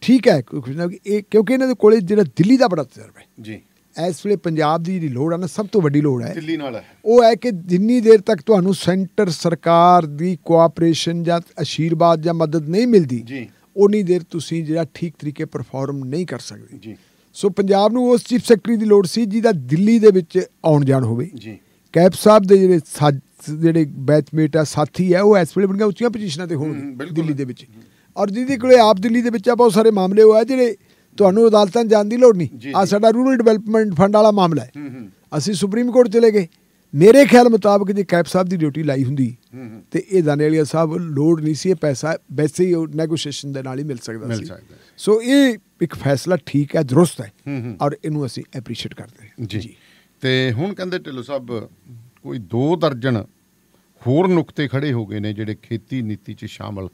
ਠੀਕ ਹੈ ਇਹ ਕਿਉਂਕਿ ਇਹਨਾਂ ਦੇ ਕੋਲੇ ਜਿਹੜਾ ਦਿੱਲੀ ਦਾ ਬੜਾ ਤਜਰਬਾ ਹੈ ਜੀ ਇਸ ਵੇਲੇ ਪੰਜਾਬ ਦੀ ਜਿਹੜੀ ਲੋੜ ਆ ਨਾ ਸਭ ਤੋਂ ਵੱਡੀ ਲੋੜ ਹੈ ਦਿੱਲੀ ਨਾਲ ਹੈ ਉਹ ਹੈ ਕਿ ਜਿੰਨੀ ਦੇਰ ਤੱਕ ਤੁਹਾਨੂੰ ਸੈਂਟਰ ਸਰਕਾਰ ਦੀ ਕੋਆਪਰੇਸ਼ਨ ਜਾਂ ਅਸ਼ੀਰਵਾਦ ਜਾਂ ਮਦਦ ਨਹੀਂ ਮਿਲਦੀ ਜੀ ਉਨੀ ਦੇਰ ਤੁਸੀਂ ਜਿਹੜਾ ਠੀਕ ਤਰੀਕੇ ਪਰਫਾਰਮ ਨਹੀਂ ਕਰ ਸਕਦੇ ਜੀ ਸੋ ਪੰਜਾਬ ਨੂੰ ਉਸ ਚੀਫ ਸੈਕਟਰੀ ਦੀ ਲੋੜ ਸੀ ਜਿਹਦਾ ਦਿੱਲੀ ਦੇ ਵਿੱਚ ਆਉਣ ਜਾਣ ਹੋਵੇ ਜੀ ਕੈਪ ਸਾਹਿਬ ਦੇ ਜਿਹੜੇ ਜਿਹੜੇ ਬੈਚਮੇਟ ਆ ਸਾਥੀ ਆ ਉਹ ਇਸ ਵੇਲੇ ਬਣ ਗਿਆ ਉੱਚੀਆਂ ਪੋਜੀਸ਼ਨਾਂ ਤੇ ਹੋਣ ਦਿੱਲੀ ਦੇ ਵਿੱਚ ਔਰ ਜਿਹਦੇ ਕੋਲੇ ਆਪ ਦਿੱਲੀ ਦੇ ਵਿੱਚ ਆ ਬਹੁਤ ਸਾਰੇ ਮਾਮਲੇ ਹੋਇਆ ਜਿਹੜੇ ਤੁਹਾਨੂੰ ਅਦਾਲਤਾਂ ਜਾਣ ਦੀ ਲੋੜ ਨਹੀਂ ਆ ਸਾਡਾ ਰੂਰਲ ਡਿਵੈਲਪਮੈਂਟ ਫੰਡ ਵਾਲਾ ਮਾਮਲਾ ਹੈ ਅਸੀਂ ਸੁਪਰੀਮ ਕੋਰਟ ਚਲੇ ਗਏ ਮੇਰੇ ਖਿਆਲ ਮੁਤਾਬਕ ਜੇ ਕੈਪ ਸਾਹਿਬ ਦੀ ਡਿਊਟੀ ਲਾਈ ਹੁੰਦੀ ਤੇ ਇਹ ਦਾਨੇਲੀਆ ਸਾਹਿਬ ਲੋੜ ਨਹੀਂ ਸੀ ਇਹ ਪੈਸਾ ਵੈਸੇ ਹੀ ਨੈਗੋਸ਼ੀਏਸ਼ਨ ਦੇ ਨਾਲ ਹੀ ਮਿਲ ਸਕਦਾ ਸੀ ਸੋ ਇਹ ਇੱਕ ਫੈਸਲਾ ਠੀਕ ਹੈ ਦਰਸਤ ਹੈ ਔਰ ਇਹਨੂੰ ਅਸੀਂ ਐਪਰੀਸ਼ੀਏਟ ਕਰਦੇ ਹਾਂ ਜੀ ਤੇ ਹੁਣ ਕਹਿੰਦੇ ਢਿੱਲੋ ਸਾਹਿਬ ਕੋਈ ਦੋ ਦਰਜਨ ਹੋਰ ਨੁਕਤੇ ਖੜੇ ਹੋ ਗਏ ਨੇ ਜਿਹੜੇ ਖੇਤੀ ਨੀਤੀ 'ਚ ਸ਼ਾਮਲ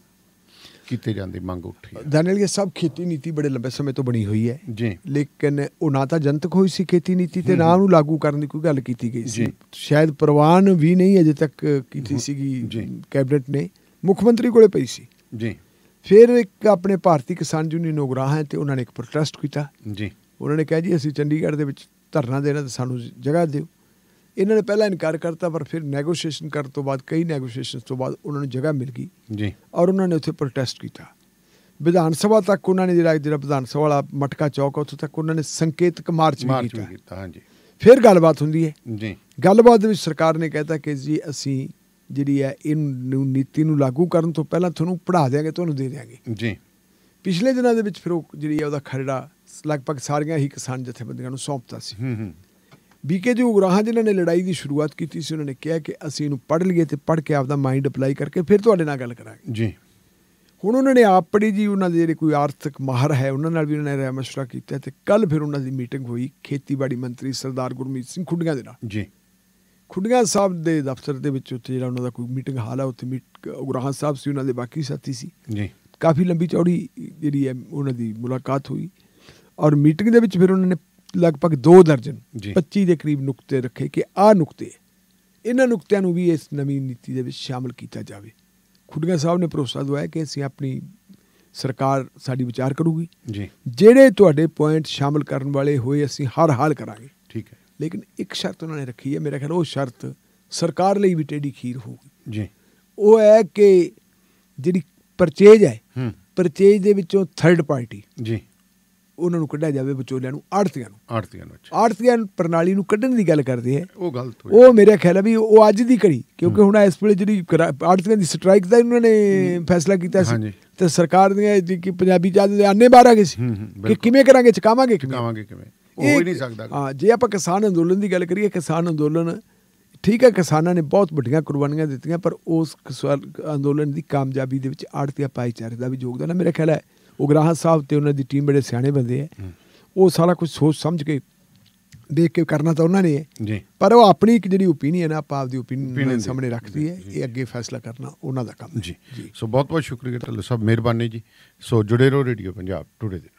ਕੀਤੇ ਜਾਂਦੀ ਮੰਗ ਉੱਠੀ ਹੈ ਦਾਨੇਲ ਇਹ ਸਭ ਖੇਤੀ ਨੀਤੀ ਬੜੇ ਲੰਬੇ ਸਮੇਂ ਤੋਂ ਬਣੀ ਹੋਈ ਹੈ ਜੀ ਲੇਕਿਨ ਉਹ ਨਾ ਤਾਂ ਜਨਤਕ ਹੋਈ ਸੀ ਖੇਤੀ ਨੀਤੀ ਤੇ ਨਾ ਉਹਨੂੰ ਲਾਗੂ ਕਰਨ ਦੀ ਕੋਈ ਗੱਲ ਕੀਤੀ ਗਈ ਸੀ ਸ਼ਾਇਦ ਪ੍ਰਵਾਨ ਵੀ ਨਹੀਂ ਅਜੇ ਤੱਕ ਕੀਤੀ ਸੀਗੀ ਕੈਬਨਿਟ ਨੇ ਮੁੱਖ ਮੰਤਰੀ ਕੋਲੇ ਪਈ ਸੀ ਜੀ ਫਿਰ ਇੱਕ ਆਪਣੇ ਭਾਰਤੀ ਕਿਸਾਨ ਯੂਨੀਅਨ ਉਗਰਾਹ ਹੈ ਤੇ ਉਹਨਾਂ ਨੇ ਇੱਕ ਪ੍ਰੋਟੈਸਟ ਕੀਤਾ ਜੀ ਉਹਨਾਂ ਨੇ ਕਿਹਾ ਜੀ ਅਸੀਂ ਚੰਡੀਗੜ੍ਹ ਦੇ ਵਿੱਚ ਧਰਨਾ ਦੇਣਾ ਤੇ ਸਾਨੂੰ ਜਗ੍ਹਾ ਦਿਓ ਇਹਨਾਂ ਨੇ ਪਹਿਲਾਂ ਇਨਕਾਰ ਕਰਤਾ ਪਰ ਫਿਰ ਨੈਗੋਸ਼ੀਏਸ਼ਨ ਕਰਨ ਤੋਂ ਬਾਅਦ ਕਈ ਨੈਗੋਸ਼ੀਏਸ਼ਨ ਤੋਂ ਬਾਅਦ ਉਹਨਾਂ ਨੂੰ ਜਗ੍ਹਾ ਮਿਲ ਗਈ ਜੀ ਔਰ ਉਹਨਾਂ ਨੇ ਉੱਥੇ ਪ੍ਰੋਟੈਸਟ ਕੀਤਾ ਵਿਧਾਨ ਸਭਾ ਤੱਕ ਉਹਨਾਂ ਨੇ ਜਿਹੜਾ ਜਿਹੜਾ ਵਿਧਾਨ ਸਭਾ ਵਾਲਾ ਮਟਕਾ ਚੌਕ ਉੱਥੇ ਤੱਕ ਉਹਨਾਂ ਨੇ ਸੰਕੇਤਕ ਮਾਰਚ ਵੀ ਕੀਤਾ ਹਾਂਜੀ ਫਿਰ ਗੱਲਬਾਤ ਹੁੰਦੀ ਹੈ ਜੀ ਗੱਲਬਾਤ ਦੇ ਵਿੱਚ ਸਰਕਾਰ ਨੇ ਕਹਿਤਾ ਕਿ ਜੀ ਅਸੀਂ ਜਿਹੜੀ ਹੈ ਨੂੰ ਨੀਤੀ ਨੂੰ ਲਾਗੂ ਕਰਨ ਤੋਂ ਪਹਿਲਾਂ ਤੁਹਾਨੂੰ ਪੜਾ ਦੇਾਂਗੇ ਤੁਹਾਨੂੰ ਦੇ ਦੇਾਂਗੇ ਜੀ ਪਿਛਲੇ ਦਿਨਾਂ ਦੇ ਵਿੱਚ ਫਿਰ ਉਹ ਜਿਹੜੀ ਹੈ ਉਹਦਾ ਖਰੜਾ ਲਗਭਗ ਸਾਰੀਆਂ ਹੀ ਕਿਸਾਨ ਜਥੇਬੰਦੀਆਂ ਨੂੰ ਸੌਂਪਤਾ ਸੀ ਹੂੰ ਹੂੰ ਬੀਕੇ ਜੀ ਉਗਰਾਹ ਜਿਨ੍ਹਾਂ ਨੇ ਲੜਾਈ ਦੀ ਸ਼ੁਰੂਆਤ ਕੀਤੀ ਸੀ ਉਹਨਾਂ ਨੇ ਕਿਹਾ ਕਿ ਅਸੀਂ ਇਹਨੂੰ ਪੜ੍ਹ ਲਈਏ ਤੇ ਪੜ੍ਹ ਕੇ ਆਪਦਾ ਮਾਈਂਡ ਅਪਲਾਈ ਕਰਕੇ ਫਿਰ ਤੁਹਾਡੇ ਨਾਲ ਗੱਲ ਕਰਾਂਗੇ ਜੀ ਹੁਣ ਉਹਨਾਂ ਨੇ ਆਪ ਪੜੀ ਜੀ ਉਹਨਾਂ ਦੇ ਜਿਹੜੇ ਕੋਈ ਆਰਥਿਕ ਮਾਹਰ ਹੈ ਉਹਨਾਂ ਨਾਲ ਵੀ ਉਹਨਾਂ ਨੇ ਰਾਏ ਕੀਤਾ ਤੇ ਕੱਲ ਫਿਰ ਉਹਨਾਂ ਦੀ ਮੀਟਿੰਗ ਹੋਈ ਖੇਤੀਬਾੜੀ ਮੰਤਰੀ ਸਰਦਾਰ ਗੁਰਮੀਤ ਸਿੰਘ ਖੁੱਡੀਆਂ ਦੇ ਨਾਲ ਜੀ ਖੁੱਡੀਆਂ ਸਾਹਿਬ ਦੇ ਦਫ਼ਤਰ ਦੇ ਵਿੱਚ ਉੱਥੇ ਜਿਹੜਾ ਉਹਨਾਂ ਦਾ ਕੋਈ ਮੀਟਿੰਗ ਹਾਲ ਹੈ ਉੱਥੇ ਮੀਟ ਉਗਰਾਹਾਂ ਸਾਹਿਬ ਸੀ ਉਹਨਾਂ ਦੇ ਬਾਕੀ ਸਾਥੀ ਸੀ ਜੀ ਕਾਫੀ ਲੰਬੀ ਚੌੜੀ ਜਿਹੜੀ ਹੈ ਉਹਨਾਂ ਦੀ ਮੁਲਾਕਾਤ ਹੋਈ ਔਰ ਮੀਟਿੰਗ ਦੇ ਵਿੱਚ ਫਿਰ ਉਹਨਾਂ ਨੇ ਲਗਭਗ 2 ਦਰਜਨ 25 ਦੇ ਕਰੀਬ ਨੁਕਤੇ ਰੱਖੇ ਕਿ ਆਹ ਨੁਕਤੇ ਇਹਨਾਂ ਨੁਕਤਿਆਂ ਨੂੰ ਵੀ ਇਸ ਨਵੀਂ ਨੀਤੀ ਦੇ ਵਿੱਚ ਸ਼ਾਮਲ ਕੀਤਾ ਜਾਵੇ ਖੁੱਡੀਆਂ ਸਾਹਿਬ ਨੇ ਭਰੋਸਾ ਦਵਾਇਆ ਕਿ ਅਸੀਂ ਆਪਣੀ ਸਰਕਾਰ ਸਾਡੀ ਵਿਚਾਰ ਕਰੂਗੀ ਜੀ ਜਿਹੜੇ ਤੁਹਾਡੇ ਪੁਆਇੰਟ ਸ਼ਾਮਲ ਕਰਨ ਵਾਲੇ ਹੋਏ ਅਸੀਂ ਹਰ ਹਾਲ ਕਰਾਂਗੇ ਠੀਕ ਹੈ ਲੇਕਿਨ ਇੱਕ ਸ਼ਰਤ ਉਹਨਾਂ ਨੇ ਰੱਖੀ ਹੈ ਮੇਰੇ ਖਿਆਲ ਉਹ ਸ਼ਰਤ ਸਰਕਾਰ ਲਈ ਵੀ ਟੇਢੀ ਖੀਰ ਹੋਊਗੀ ਜੀ ਉਹ ਹੈ ਕਿ ਜਿਹੜੀ ਪਰਚੇਜ ਹੈ ਪਰਚੇਜ ਦੇ ਵਿੱਚੋਂ ਥਰਡ ਪਾਰਟੀ ਜੀ ਉਹਨਾਂ ਨੂੰ ਕੱਢਿਆ ਜਾਵੇ ਵਿਚੋਲਿਆਂ ਨੂੰ ਆੜਤੀਆਂ ਨੂੰ ਆੜਤੀਆਂ ਨੂੰ ਆੜਤੀਆਂ ਪ੍ਰਣਾਲੀ ਨੂੰ ਕੱਢਣ ਦੀ ਗੱਲ ਕਰਦੇ ਆ ਉਹ ਗਲਤ ਹੋਈ ਉਹ ਮੇਰੇ ਖਿਆਲ ਵੀ ਉਹ ਅੱਜ ਦੀ ਕਰੀ ਕਿਉਂਕਿ ਹੁਣ ਇਸ ਵੇਲੇ ਜਿਹੜੀ ਆੜਤੀਆਂ ਦੀ ਸਟ੍ਰਾਈਕ ਦਾ ਉਹਨਾਂ ਨੇ ਫੈਸਲਾ ਕੀਤਾ ਸੀ ਤੇ ਸਰਕਾਰ ਨੇ ਕਿ ਪੰਜਾਬੀ ਚਾਹ ਦੇ ਆਨੇ ਬਾਰਾ ਗਏ ਸੀ ਕਿ ਕਿਵੇਂ ਕਰਾਂਗੇ ਚਕਾਵਾਂਗੇ ਕਿਵੇਂ ਚਕਾਵਾਂਗੇ ਕਿਵੇਂ ਉਹ ਹੀ ਨਹੀਂ ਸਕਦਾ ਹਾਂ ਜੇ ਆਪਾਂ ਕਿਸਾਨ ਅੰਦੋਲਨ ਦੀ ਗੱਲ ਕਰੀਏ ਕਿਸਾਨ ਅੰਦੋਲਨ ਠੀਕ ਹੈ ਕਿਸਾਨਾਂ ਨੇ ਬਹੁਤ ਵੱਡੀਆਂ ਕੁਰਬਾਨੀਆਂ ਦਿੱਤੀਆਂ ਪਰ ਉਸ ਅੰਦੋਲਨ ਦੀ ਕਾਮਯਾਬੀ ਦੇ ਵਿੱਚ ਆੜਤੀਆ ਪਾਈਚਾਰੇ ਦਾ ਵੀ ਯੋਗਦਾਨ ਹੈ ਮੇਰੇ ਖਿਆਲ ਹੈ ਉਗਰਾਹ ਸਾਹਿਬ ਤੇ ਉਹਨਾਂ ਦੀ ਟੀਮ ਬੜੇ ਸਿਆਣੇ ਬੰਦੇ ਐ ਉਹ ਸਾਰਾ ਕੁਝ ਸੋਚ ਸਮਝ ਕੇ ਦੇਖ ਕੇ ਕਰਨਾ ਤਾਂ ਉਹਨਾਂ ਨੇ ਜੀ ਪਰ ਉਹ ਆਪਣੀ ਇੱਕ ਜਿਹੜੀ opinion ਆ ਆਪਾਂ ਆਪਦੀ opinion ਸਾਹਮਣੇ ਰੱਖਦੀ ਹੈ ਇਹ ਅੱਗੇ ਫੈਸਲਾ ਕਰਨਾ ਉਹਨਾਂ ਦਾ ਕੰਮ ਜੀ ਸੋ ਬਹੁਤ ਬਹੁਤ ਸ਼ੁਕਰੀਆ ਟੱਲੋ ਸਾਹਿਬ ਮਿਹਰਬਾਨੀ ਜੀ ਸੋ ਜੁੜੇ ਰਹੋ ਰੇਡੀਓ ਪੰਜਾਬ ਟੁਡੇ